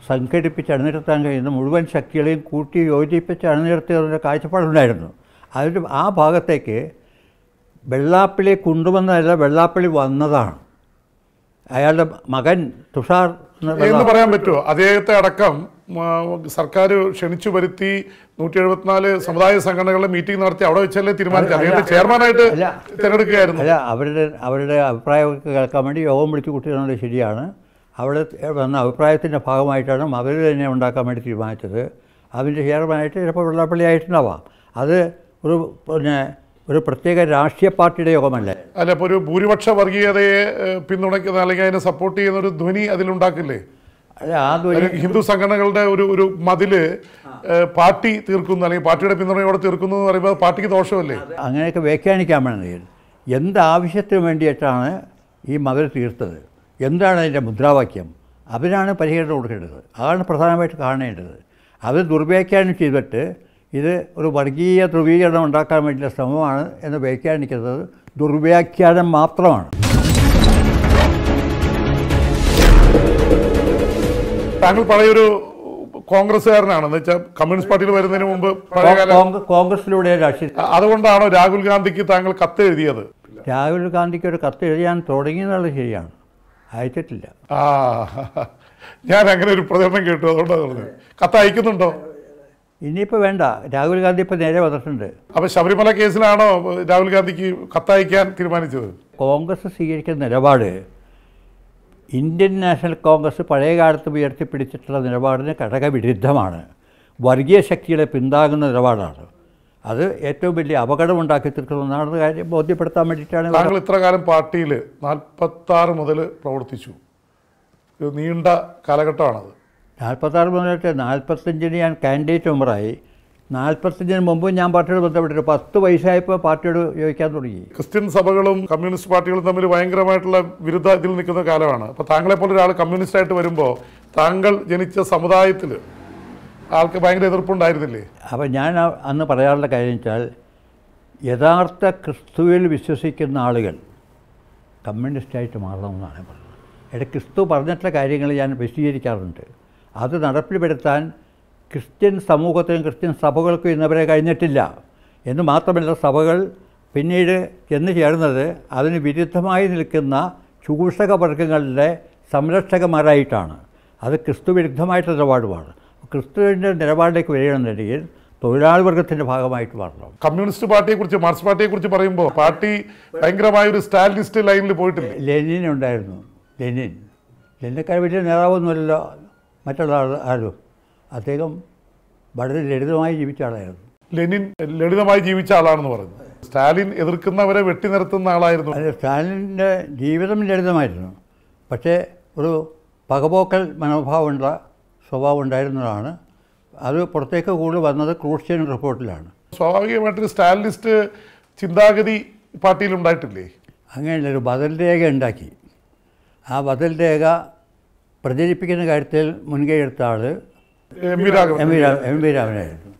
Speaker 2: സംഘടിപ്പിച്ച് അണിനിരത്താൻ കഴിയുന്ന മുഴുവൻ ശക്തികളെയും കൂട്ടി യോജിപ്പിച്ച് അണിനിരത്തിയതിൻ്റെ കാഴ്ചപ്പാടുണ്ടായിരുന്നു അതിന് ആ ഭാഗത്തേക്ക് വെള്ളാപ്പള്ളി കൊണ്ടുവന്നതല്ല വെള്ളാപ്പള്ളി വന്നതാണ് അയാളുടെ മകൻ തുഷാർ എന്ന് പറയാൻ പറ്റുമോ അദ്ദേഹത്തെ
Speaker 1: അടക്കം സർക്കാർ ക്ഷണിച്ചു വരുത്തി നൂറ്റി എഴുപത്തിനാല് സമുദായ സംഘടനകളുടെ
Speaker 2: മീറ്റിംഗ് നടത്തി അവിടെ വെച്ചല്ലേ
Speaker 1: തീരുമാനിച്ചത് ചെയർമാനായിട്ട് തിരഞ്ഞെടുക്കുകയായിരുന്നു അല്ല
Speaker 2: അവരുടെ അവരുടെ അഭിപ്രായമൊക്കെ കേൾക്കാൻ വേണ്ടി യോഗം വിളിച്ചു കൂട്ടിയതുകൊണ്ട് ശരിയാണ് അവിടെ വന്ന അഭിപ്രായത്തിൻ്റെ ഭാഗമായിട്ടാണ് അവർ തന്നെ ഉണ്ടാക്കാൻ വേണ്ടി തീരുമാനിച്ചത് അതിൻ്റെ ചെയർമാനായിട്ട് ചിലപ്പോൾ വെള്ളപ്പള്ളി ആയിട്ടുണ്ടാവാം അത് ഒരു പിന്നെ ഒരു പ്രത്യേക രാഷ്ട്രീയ പാർട്ടിയുടെ യോഗമല്ല
Speaker 1: അല്ല ഇപ്പോൾ ഒരു ഭൂരിപക്ഷ വർഗീയതയെ പിന്തുണയ്ക്കുന്ന അല്ലെങ്കിൽ അതിനെ സപ്പോർട്ട് ചെയ്യുന്ന ഒരു ധ്വനി അതിലുണ്ടാക്കില്ലേ ഹിന്ദു സംഘടനകളുടെ ഒരു ഒരു മതില് പാർട്ടി തീർക്കുന്നു അല്ലെങ്കിൽ പാർട്ടിയുടെ പിന്തുണയോടെ തീർക്കുന്നു എന്ന് പറയുമ്പോൾ
Speaker 2: പാർട്ടിക്ക് ദോഷമല്ലേ അങ്ങനെയൊക്കെ വ്യാഖ്യാനിക്കാൻ വേണമെങ്കിൽ ആവശ്യത്തിന് വേണ്ടിയിട്ടാണ് ഈ മതിൽ തീർത്തത് എന്താണ് അതിൻ്റെ മുദ്രാവാക്യം അവരാണ് പരിഹരണം കൊടുക്കേണ്ടത് അതാണ് പ്രധാനമായിട്ട് കാണേണ്ടത് അവർ ദുർവ്യാഖ്യാനം ചെയ്തിട്ട് ഇത് ഒരു വർഗീയ ധ്രുവീകരണം ഉണ്ടാക്കാൻ വേണ്ടിയുള്ള ശ്രമമാണ് എന്ന് വ്യാഖ്യാനിക്കുന്നത് ദുർവ്യാഖ്യാനം മാത്രമാണ് താങ്കൾ പഴയൊരു
Speaker 1: എന്ന് വെച്ചാൽ കമ്മ്യൂണിസ്റ്റ് പാർട്ടിയിൽ വരുന്നതിന് മുമ്പ് കോൺഗ്രസിലൂടെ അതുകൊണ്ടാണോ രാഹുൽ ഗാന്ധിക്ക് താങ്കൾ കത്ത് എഴുതിയത് രാഹുൽ ഗാന്ധിക്ക് ഒരു കത്ത് എഴുതാൻ
Speaker 2: തുടങ്ങിയെന്നുള്ളത് ശരിയാണ് അയച്ചിട്ടില്ല ആ ഞാൻ അങ്ങനെ ഒരു പ്രചരണം കേട്ടു അതുകൊണ്ടാണ് പറഞ്ഞത് കത്ത് അയക്കുന്നുണ്ടോ ഇനിയിപ്പോൾ വേണ്ട രാഹുൽ ഗാന്ധി ഇപ്പോൾ നേരെ വന്നിട്ടുണ്ട് അപ്പോൾ ശബരിമല കേസിലാണോ രാഹുൽ ഗാന്ധിക്ക് കത്തയക്കാൻ തീരുമാനിച്ചത് കോൺഗ്രസ് സ്വീകരിക്കുന്ന നിലപാട് ഇന്ത്യൻ നാഷണൽ കോൺഗ്രസ് പഴയ കാലത്ത് ഉയർത്തിപ്പിടിച്ചിട്ടുള്ള നിലപാടിന് ഘടകവിരുദ്ധമാണ് വർഗീയ ശക്തികളെ പിന്താകുന്ന നിലപാടാണ് അത് ഏറ്റവും വലിയ അപകടം ഉണ്ടാക്കി തീർക്കുന്നതാണ് കാര്യം ബോധ്യപ്പെടുത്താൻ വേണ്ടിയിട്ടാണ് താങ്കൾ ഇത്ര കാലം പാർട്ടിയിൽ
Speaker 1: നാൽപ്പത്താറ് മുതൽ പ്രവർത്തിച്ചു നീണ്ട കാലഘട്ടമാണത്
Speaker 2: നാൽപ്പത്താറ് മുതലായിട്ട് നാൽപ്പത്തഞ്ചിന് ഞാൻ കാൻഡിഡേറ്റ് മെമ്പറായി നാൽപ്പത്തഞ്ചിന് മുമ്പ് ഞാൻ പാർട്ടിയോട് ബന്ധപ്പെട്ടിട്ട് പത്ത് വയസ്സായപ്പോൾ പാർട്ടിയോട് യോജിക്കാൻ തുടങ്ങി ക്രിസ്ത്യൻ സഭകളും കമ്മ്യൂണിസ്റ്റ് പാർട്ടികളും തമ്മിൽ ഭയങ്കരമായിട്ടുള്ള
Speaker 1: വിരുദ്ധ ഇതിൽ നിൽക്കുന്ന കാലമാണ് അപ്പോൾ താങ്കളെ പോലെ ഒരാൾ കമ്മ്യൂണിസ്റ്റ് ആയിട്ട് വരുമ്പോൾ താങ്കൾ ജനിച്ച സമുദായത്തിൽ ആൾക്ക് ഭയങ്കര എതിർപ്പുണ്ടായിരുന്നില്ലേ
Speaker 2: അപ്പോൾ ഞാൻ അന്ന് പറയാനുള്ള കാര്യം വെച്ചാൽ യഥാർത്ഥ ക്രിസ്തുവിൽ വിശ്വസിക്കുന്ന ആളുകൾ കമ്മ്യൂണിസ്റ്റായിട്ട് മാറണമെന്നാണ് പറയുന്നത് എൻ്റെ ക്രിസ്തു പറഞ്ഞിട്ടുള്ള കാര്യങ്ങൾ ഞാൻ വിശദീകരിക്കാറുണ്ട് അത് നടപ്പിൽപ്പെടുത്താൻ ക്രിസ്ത്യൻ സമൂഹത്തിനും ക്രിസ്ത്യൻ സഭകൾക്കും ഇന്നവരെ കഴിഞ്ഞിട്ടില്ല എന്ന് മാത്രമല്ല സഭകൾ പിന്നീട് ചെന്ന് ചേർന്നത് അതിന് വിരുദ്ധമായി നിൽക്കുന്ന ചൂഷക വർഗങ്ങളുടെ സംരക്ഷകന്മാരായിട്ടാണ് അത് ക്രിസ്തു വിരുദ്ധമായിട്ട് നിലപാടുമാണ് ക്രിസ്തുവിൻ്റെ നിലപാടിലേക്ക് വരികയാണെന്നുണ്ടെങ്കിൽ തൊഴിലാളി വർഗത്തിൻ്റെ ഭാഗമായിട്ട് മാറണം
Speaker 1: കമ്മ്യൂണിസ്റ്റ് പാർട്ടിയെ കുറിച്ച് മാർക്സ് കുറിച്ച് പറയുമ്പോൾ പാർട്ടി ഭയങ്കരമായ ഒരു സ്റ്റാലിനിസ്റ്റ് ലൈനിൽ പോയിട്ടില്ല
Speaker 2: ലെനിൻ ഉണ്ടായിരുന്നു ലെനിൻ ലെനിനേക്കാൾ വലിയ നേതാവൊന്നുമല്ലോ മറ്റുള്ള ആരും അദ്ദേഹം വളരെ ലളിതമായി ജീവിച്ച ആളായിരുന്നു ലെനിൻ ലളിതമായി
Speaker 1: ജീവിച്ച ആളാണെന്ന് പറഞ്ഞു സ്റ്റാലിൻ എതിർക്കുന്നവരെ വെട്ടി നിർത്തുന്ന ആളായിരുന്നു അതെ സ്റ്റാലിൻ്റെ ജീവിതം
Speaker 2: ലളിതമായിരുന്നു പക്ഷേ ഒരു പകപോക്കൽ മനോഭാവമുള്ള സ്വഭാവം ഉണ്ടായിരുന്നതാണ് അത് പുറത്തേക്ക് കൂടുതൽ വന്നത് ക്രൂഷ്യൻ റിപ്പോർട്ടിലാണ് സ്വാഭാവികമായിട്ടൊരു സ്റ്റാലിനിസ്റ്റ് ചിന്താഗതി പാർട്ടിയിൽ ഉണ്ടായിട്ടില്ലേ അങ്ങനെയുള്ള ഒരു ബദൽ രേഖ ഉണ്ടാക്കി ആ ബദൽ രേഖ പ്രചരിപ്പിക്കുന്ന കാര്യത്തിൽ മുൻകൈ എടുത്ത ആൾ എം വി എം രാമനായിരുന്നു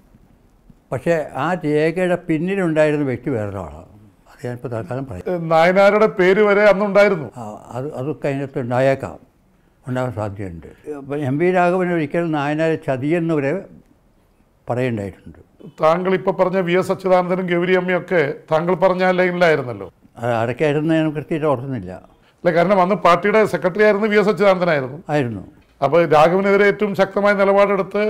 Speaker 2: പക്ഷേ ആ രേഖയുടെ പിന്നിലുണ്ടായിരുന്ന വ്യക്തി വേറൊരാളാണ് അത് ഞാനിപ്പോൾ തൽക്കാലം പറയും നായനാരുടെ പേര് വരെ അന്നുണ്ടായിരുന്നു അത് അത് കഴിഞ്ഞിട്ട് ഉണ്ടായേക്കാം ഉണ്ടാകാൻ സാധ്യതയുണ്ട് എം വി രാഘവൻ ഒരിക്കലും നായനാരെ ചതിയെന്ന് വരെ പറയേണ്ടായിട്ടുണ്ട് താങ്കൾ ഇപ്പോൾ പറഞ്ഞ വി എസ് അച്യുതാനന്ദനും
Speaker 1: ഗൗരിയമ്മയും ഒക്കെ താങ്കൾ പറഞ്ഞ ലൈനിലായിരുന്നല്ലോ അത് അടക്കായിരുന്നു ഞാൻ കൃത്യമായിട്ട് ഓർക്കുന്നില്ല അല്ല കാരണം അന്ന് പാർട്ടിയുടെ സെക്രട്ടറി ആയിരുന്നു വി എസ് അച്യുതാനന്ദനായിരുന്നു ആയിരുന്നു അപ്പോൾ രാഘവനെതിരെ ഏറ്റവും ശക്തമായ നിലപാടെടുത്ത്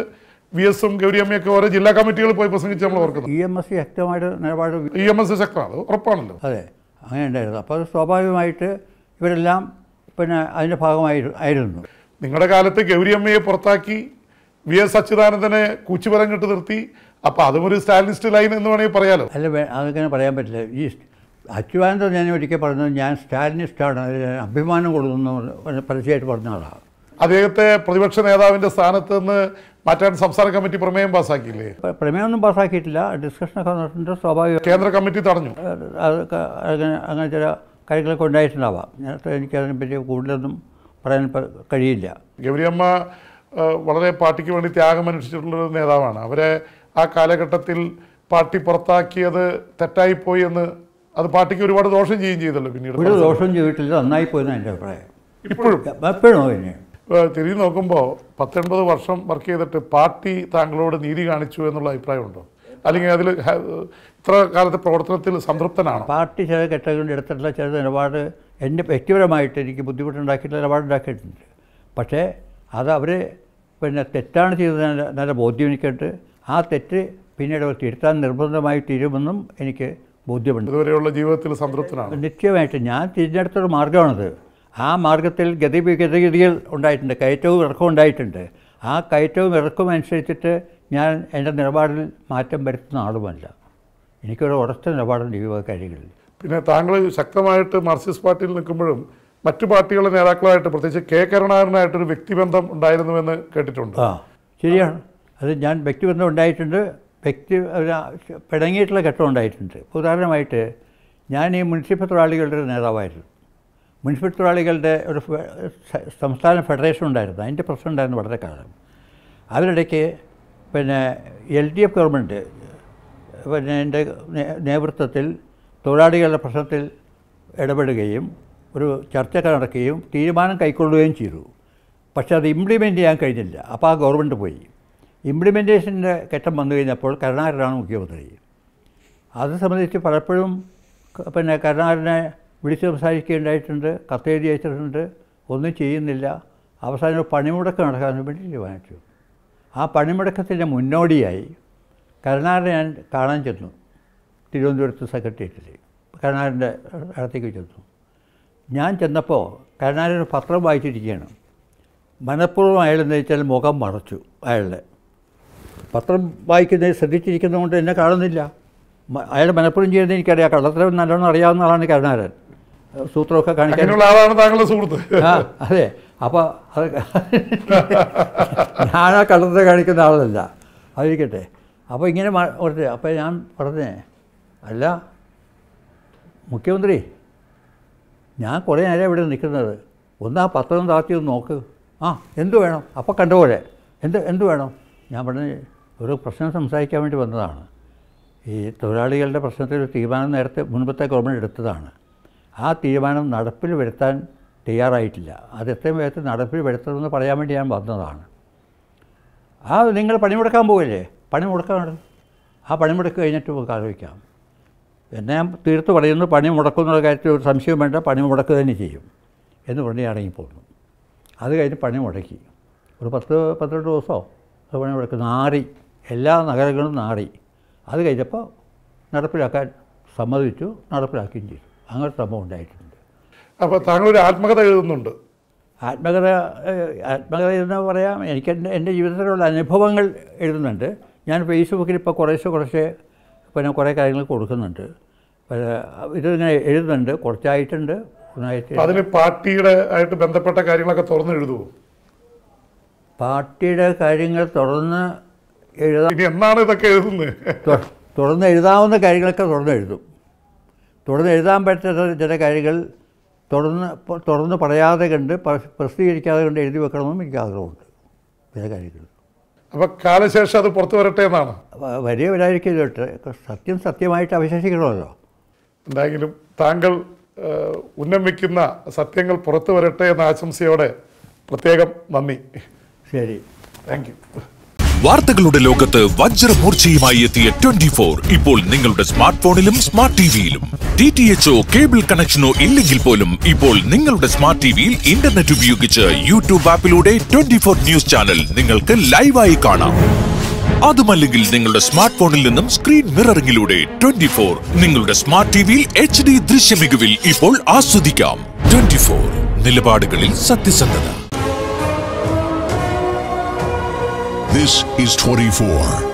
Speaker 1: വി ഗൗരി ഗൗരിയമ്മയൊക്കെ ഓരോ ജില്ലാ കമ്മിറ്റികൾ പോയി പ്രസംഗിച്ച് നമ്മൾ ഓർക്കുന്നു ഇ എം എസ് ശക്തമായിട്ട്
Speaker 2: നിലപാട് ഇ എം എസ് ശക്തമാണ് ഉറപ്പാണല്ലോ അതെ അങ്ങനെ ഉണ്ടായിരുന്നു അപ്പോൾ സ്വാഭാവികമായിട്ട് ഇവരെല്ലാം പിന്നെ അതിൻ്റെ ഭാഗമായി ആയിരുന്നു നിങ്ങളുടെ കാലത്ത് ഗൗരിയമ്മയെ പുറത്താക്കി
Speaker 1: വി എസ് അച്യുതാനന്ദനെ കൂച്ചുപരം കെട്ട് നിർത്തി അപ്പോൾ അതും ഒരു സ്റ്റാലിനിസ്റ്റ് ലൈൻ എന്ന് വേണമെങ്കിൽ പറയാലോ
Speaker 2: അല്ല അതൊക്കെ പറയാൻ പറ്റില്ല ഈ അച്യുതാനന്ദൻ ഞാൻ ഒരിക്കൽ പറഞ്ഞത് ഞാൻ സ്റ്റാലിനിസ്റ്റാണ് അഭിമാനം കൊള്ളുന്നു പരസ്യമായിട്ട് പറഞ്ഞ ആളാണ് അദ്ദേഹത്തെ പ്രതിപക്ഷ നേതാവിന്റെ സ്ഥാനത്ത്
Speaker 1: നിന്ന് മാറ്റാൻ സംസ്ഥാന കമ്മിറ്റി പ്രമേയം പാസ്സാക്കിയില്ലേ
Speaker 2: ഒന്നും പാസ്സാക്കിയിട്ടില്ല ഡിസ്കഷൻ നടന്നിട്ടുണ്ട് സ്വാഭാവിക കേന്ദ്ര കമ്മിറ്റി തടഞ്ഞു അങ്ങനെ ചില കാര്യങ്ങളൊക്കെ ഉണ്ടായിട്ടുണ്ടാവാം നേരത്തെ എനിക്കതിനെപ്പറ്റി കൂടുതലൊന്നും പറയാൻ കഴിയില്ല ഗൗരിയമ്മ വളരെ
Speaker 1: പാർട്ടിക്ക് വേണ്ടി ത്യാഗം ഒരു നേതാവാണ് അവരെ ആ കാലഘട്ടത്തിൽ പാർട്ടി പുറത്താക്കിയത് തെറ്റായിപ്പോയി എന്ന് അത് പാർട്ടിക്ക് ഒരുപാട് ദോഷം ചെയ്യുകയും ചെയ്തല്ലോ പിന്നീട് ഒരു ദോഷം
Speaker 2: ചെയ്തിട്ടില്ല നന്നായി പോയെന്നാണ് എൻ്റെ അഭിപ്രായം ഇപ്പോഴും എപ്പോഴും തന്നെയാണ്
Speaker 1: തിരിഞ്ഞു നോക്കുമ്പോൾ പത്തൊൻപത് വർഷം വർക്ക് ചെയ്തിട്ട് പാർട്ടി താങ്കളോട് നീതി കാണിച്ചു എന്നുള്ള അഭിപ്രായമുണ്ടോ അല്ലെങ്കിൽ അതിൽ
Speaker 2: ഇത്ര കാലത്തെ പ്രവർത്തനത്തിൽ സംതൃപ്തനാണ് പാർട്ടി ചില ഘട്ടങ്ങളിൽ എടുത്തിട്ടുള്ള ചില നിലപാട് എൻ്റെ വ്യക്തിപരമായിട്ട് എനിക്ക് ബുദ്ധിമുട്ടുണ്ടാക്കിയിട്ടുള്ള നിലപാടുണ്ടാക്കിയിട്ടുണ്ട് പക്ഷേ അത് അവർ പിന്നെ തെറ്റാണ് ചെയ്തത് നല്ല ബോധ്യം എനിക്കുണ്ട് ആ തെറ്റ് പിന്നീട് അവർ തിരുത്താൻ നിർബന്ധമായി തീരുമെന്നും എനിക്ക് ബോധ്യമുണ്ട് ഇതുവരെയുള്ള ജീവിതത്തിൽ സംതൃപ്തനാണ് നിശ്ചയമായിട്ട് ഞാൻ തിരഞ്ഞെടുത്തൊരു മാർഗ്ഗമാണത് ആ മാർഗത്തിൽ ഗതിവിഗതികൾ ഉണ്ടായിട്ടുണ്ട് കയറ്റവും ഇറക്കവും ഉണ്ടായിട്ടുണ്ട് ആ കയറ്റവും ഇറക്കും അനുസരിച്ചിട്ട് ഞാൻ എൻ്റെ നിലപാടിൽ മാറ്റം വരുത്തുന്ന ആളുമല്ല എനിക്കൊരു ഉറച്ച നിലപാടുണ്ട് ഈ കാര്യങ്ങളിൽ
Speaker 1: പിന്നെ താങ്കൾ ശക്തമായിട്ട് മാർക്സിസ്റ്റ് പാർട്ടിയിൽ നിൽക്കുമ്പോഴും മറ്റു പാർട്ടികളുടെ നേതാക്കളായിട്ട് പ്രത്യേകിച്ച് കെ കരുണാകരനായിട്ടൊരു വ്യക്തിബന്ധം ഉണ്ടായിരുന്നുവെന്ന് കേട്ടിട്ടുണ്ട്
Speaker 2: ആ ശരിയാണ് അത് ഞാൻ വ്യക്തിബന്ധം ഉണ്ടായിട്ടുണ്ട് വ്യക്തി പിടങ്ങിയിട്ടുള്ള ഘട്ടം ഉണ്ടായിട്ടുണ്ട് ഉദാഹരണമായിട്ട് ഞാൻ ഈ മുനിസിപ്പൽ തൊഴിലാളികളുടെ നേതാവായിരുന്നു മുനിസിപ്പൽ തൊഴിലാളികളുടെ ഒരു സംസ്ഥാന ഫെഡറേഷൻ ഉണ്ടായിരുന്നു അതിൻ്റെ പ്രസിഡൻ്റായിരുന്നു വളരെ കാലം അതിനിടയ്ക്ക് പിന്നെ എൽ ഡി എഫ് ഗവൺമെൻറ് പിന്നെ എൻ്റെ നേതൃത്വത്തിൽ തൊഴിലാളികളുടെ പ്രശ്നത്തിൽ ഇടപെടുകയും ഒരു ചർച്ചകൾ നടക്കുകയും തീരുമാനം കൈക്കൊള്ളുകയും ചെയ്തു പക്ഷേ അത് ഇംപ്ലിമെൻ്റ് ചെയ്യാൻ കഴിഞ്ഞില്ല അപ്പോൾ ആ ഗവൺമെൻറ് പോയി ഇംപ്ലിമെൻറ്റേഷൻ്റെ ഘട്ടം വന്നു കഴിഞ്ഞപ്പോൾ കരുണാകരനാണ് മുഖ്യമന്ത്രി അത് സംബന്ധിച്ച് പലപ്പോഴും പിന്നെ കരുണാകരനെ വിളിച്ച് സംസാരിക്കുകയുണ്ടായിട്ടുണ്ട് കത്തെഴുതി അയച്ചിട്ടുണ്ട് ഒന്നും ചെയ്യുന്നില്ല അവസാനം പണിമുടക്ക് നടക്കാൻ വേണ്ടി തീരുമാനിച്ചു ആ പണിമുടക്കത്തിൻ്റെ മുന്നോടിയായി കരുണാകരനെ ഞാൻ കാണാൻ ചെന്നു തിരുവനന്തപുരത്ത് സെക്രട്ടേറിയറ്റിൽ കരുണാകരൻ്റെ അടുത്തേക്ക് ചെന്നു ഞാൻ ചെന്നപ്പോൾ കരുണാകരൻ പത്രം വായിച്ചിരിക്കുകയാണ് മനഃപൂർവ്വം അയാൾ എന്ന് വെച്ചാൽ മുഖം മറച്ചു അയാളുടെ പത്രം വായിക്കുന്നത് ശ്രദ്ധിച്ചിരിക്കുന്നതുകൊണ്ട് എന്നെ കാണുന്നില്ല അയാൾ മനഃപൂർവ്വം ചെയ്യുന്നത് എനിക്കറിയാം കള്ളത്തരം നല്ലോണം അറിയാവുന്ന ആളാണ് കരുണാകരൻ സൂത്രമൊക്കെ കാണിക്കാൻ താങ്കളുടെ സുഹൃത്ത് ആ അതെ അപ്പോൾ അത് ഞാൻ ആ കള്ളത്തെ കാണിക്കുന്ന ആളല്ല അതിരിക്കട്ടെ അപ്പോൾ ഇങ്ങനെ ഓർത്ത് അപ്പോൾ ഞാൻ പറഞ്ഞേ അല്ല മുഖ്യമന്ത്രി ഞാൻ കുറേ നേരം ഇവിടെ നിൽക്കുന്നത് ഒന്ന് ആ പത്രം താത്തി ഒന്ന് നോക്ക് ആ എന്തു വേണം അപ്പോൾ കണ്ട പോലെ എന്ത് എന്ത് വേണം ഞാൻ പറഞ്ഞ് ഒരു പ്രശ്നം സംസാരിക്കാൻ വേണ്ടി വന്നതാണ് ഈ തൊഴിലാളികളുടെ പ്രശ്നത്തിൽ ഒരു തീരുമാനം നേരത്തെ മുൻപത്തെ ഗവൺമെൻറ് എടുത്തതാണ് ആ തീരുമാനം നടപ്പിൽ വരുത്താൻ തയ്യാറായിട്ടില്ല അത് എത്രയും വേഗത്തിൽ നടപ്പിൽ വരുത്തണമെന്ന് പറയാൻ വേണ്ടി ഞാൻ വന്നതാണ് ആ നിങ്ങൾ പണിമുടക്കാൻ പണി പണിമുടക്കാണ് ആ പണിമുടക്ക് കഴിഞ്ഞിട്ട് നമുക്ക് ആലോചിക്കാം എന്നെ ഞാൻ തീർത്ത് പറയുന്നു പണി മുടക്കുന്നുള്ള കാര്യത്തിൽ ഒരു സംശയം വേണ്ട പണി മുടക്ക് തന്നെ ചെയ്യും എന്ന് പറഞ്ഞ് ഇറങ്ങിപ്പോന്നു അത് കഴിഞ്ഞ് പണി മുടക്കി ഒരു പത്ത് പന്ത്രണ്ട് ദിവസമോ അത് പണി മുടക്കി നാറി എല്ലാ നഗരങ്ങളും നാറി അത് കഴിഞ്ഞപ്പോൾ നടപ്പിലാക്കാൻ സമ്മതിച്ചു നടപ്പിലാക്കുകയും ചെയ്തു അങ്ങനെ ശ്രമം ഉണ്ടായിട്ടുണ്ട് അപ്പോൾ താങ്കൾ ഒരു ആത്മകഥ എഴുതുന്നുണ്ട് ആത്മകഥ ആത്മകഥ എന്ന് പറയാം എനിക്ക് എൻ്റെ ജീവിതത്തിലുള്ള അനുഭവങ്ങൾ എഴുതുന്നുണ്ട് ഞാൻ ഫേസ്ബുക്കിൽ ഇപ്പോൾ കുറേശ്ശെ കുറച്ച് പിന്നെ കുറേ കാര്യങ്ങൾ കൊടുക്കുന്നുണ്ട് ഇതിങ്ങനെ എഴുതുന്നുണ്ട് കുറച്ചായിട്ടുണ്ട് അതിന് പാർട്ടിയുടെ ആയിട്ട് ബന്ധപ്പെട്ട കാര്യങ്ങളൊക്കെ തുറന്ന് എഴുതുമോ പാർട്ടിയുടെ കാര്യങ്ങൾ തുറന്ന് എഴുതാൻ എന്നാണ് ഇതൊക്കെ എഴുതുന്നത് തുറന്ന് എഴുതാവുന്ന കാര്യങ്ങളൊക്കെ തുറന്ന് എഴുതും തുടർന്ന് എഴുതാൻ പറ്റാത്ത ചില കാര്യങ്ങൾ തുടർന്ന് തുടർന്ന് പറയാതെ കണ്ട് പ്രസിദ്ധീകരിക്കാതെ കണ്ട് എഴുതി വെക്കണമെന്നും എനിക്ക് ആഗ്രഹമുണ്ട് ചില കാര്യങ്ങൾ അപ്പോൾ കാലശേഷം അത് പുറത്തു വരട്ടെ എന്നാണ് വലിയ വരാതിരിക്കലോട്ട് സത്യം
Speaker 1: സത്യമായിട്ട് അവശേഷിക്കണമല്ലോ എന്തായാലും താങ്കൾ ഉന്നം വയ്ക്കുന്ന സത്യങ്ങൾ പുറത്തു വരട്ടെ എന്ന ആശംസയോടെ പ്രത്യേകം നന്ദി ശരി താങ്ക് യു വാർത്തകളുടെ ലോകത്ത് വജ്രമൂർച്ചയുമായി എത്തിയ ട്വന്റി ഫോർ ഇപ്പോൾ നിങ്ങളുടെ സ്മാർട്ട് ഫോണിലും സ്മാർട്ട് ടിവിയിലും ഡി ടി എച്ച്ഒ കേബിൾ കണക്ഷനോ ഇല്ലെങ്കിൽ പോലും ഇപ്പോൾ നിങ്ങളുടെ സ്മാർട്ട് ടിവിയിൽ ഇന്റർനെറ്റ് ഉപയോഗിച്ച് യൂട്യൂബ് ആപ്പിലൂടെ ട്വന്റി ഫോർ ന്യൂസ് ചാനൽ നിങ്ങൾക്ക് ലൈവായി കാണാം അതുമല്ലെങ്കിൽ നിങ്ങളുടെ സ്മാർട്ട് ഫോണിൽ നിന്നും സ്ക്രീൻ മിററിംഗിലൂടെ ട്വന്റി ഫോർ നിങ്ങളുടെ സ്മാർട്ട് ടിവിയിൽ എച്ച് ഡി ദൃശ്യമികവിൽ ഇപ്പോൾ ആസ്വദിക്കാം ട്വന്റി ഫോർ നിലപാടുകളിൽ സത്യസന്ധത This is 24.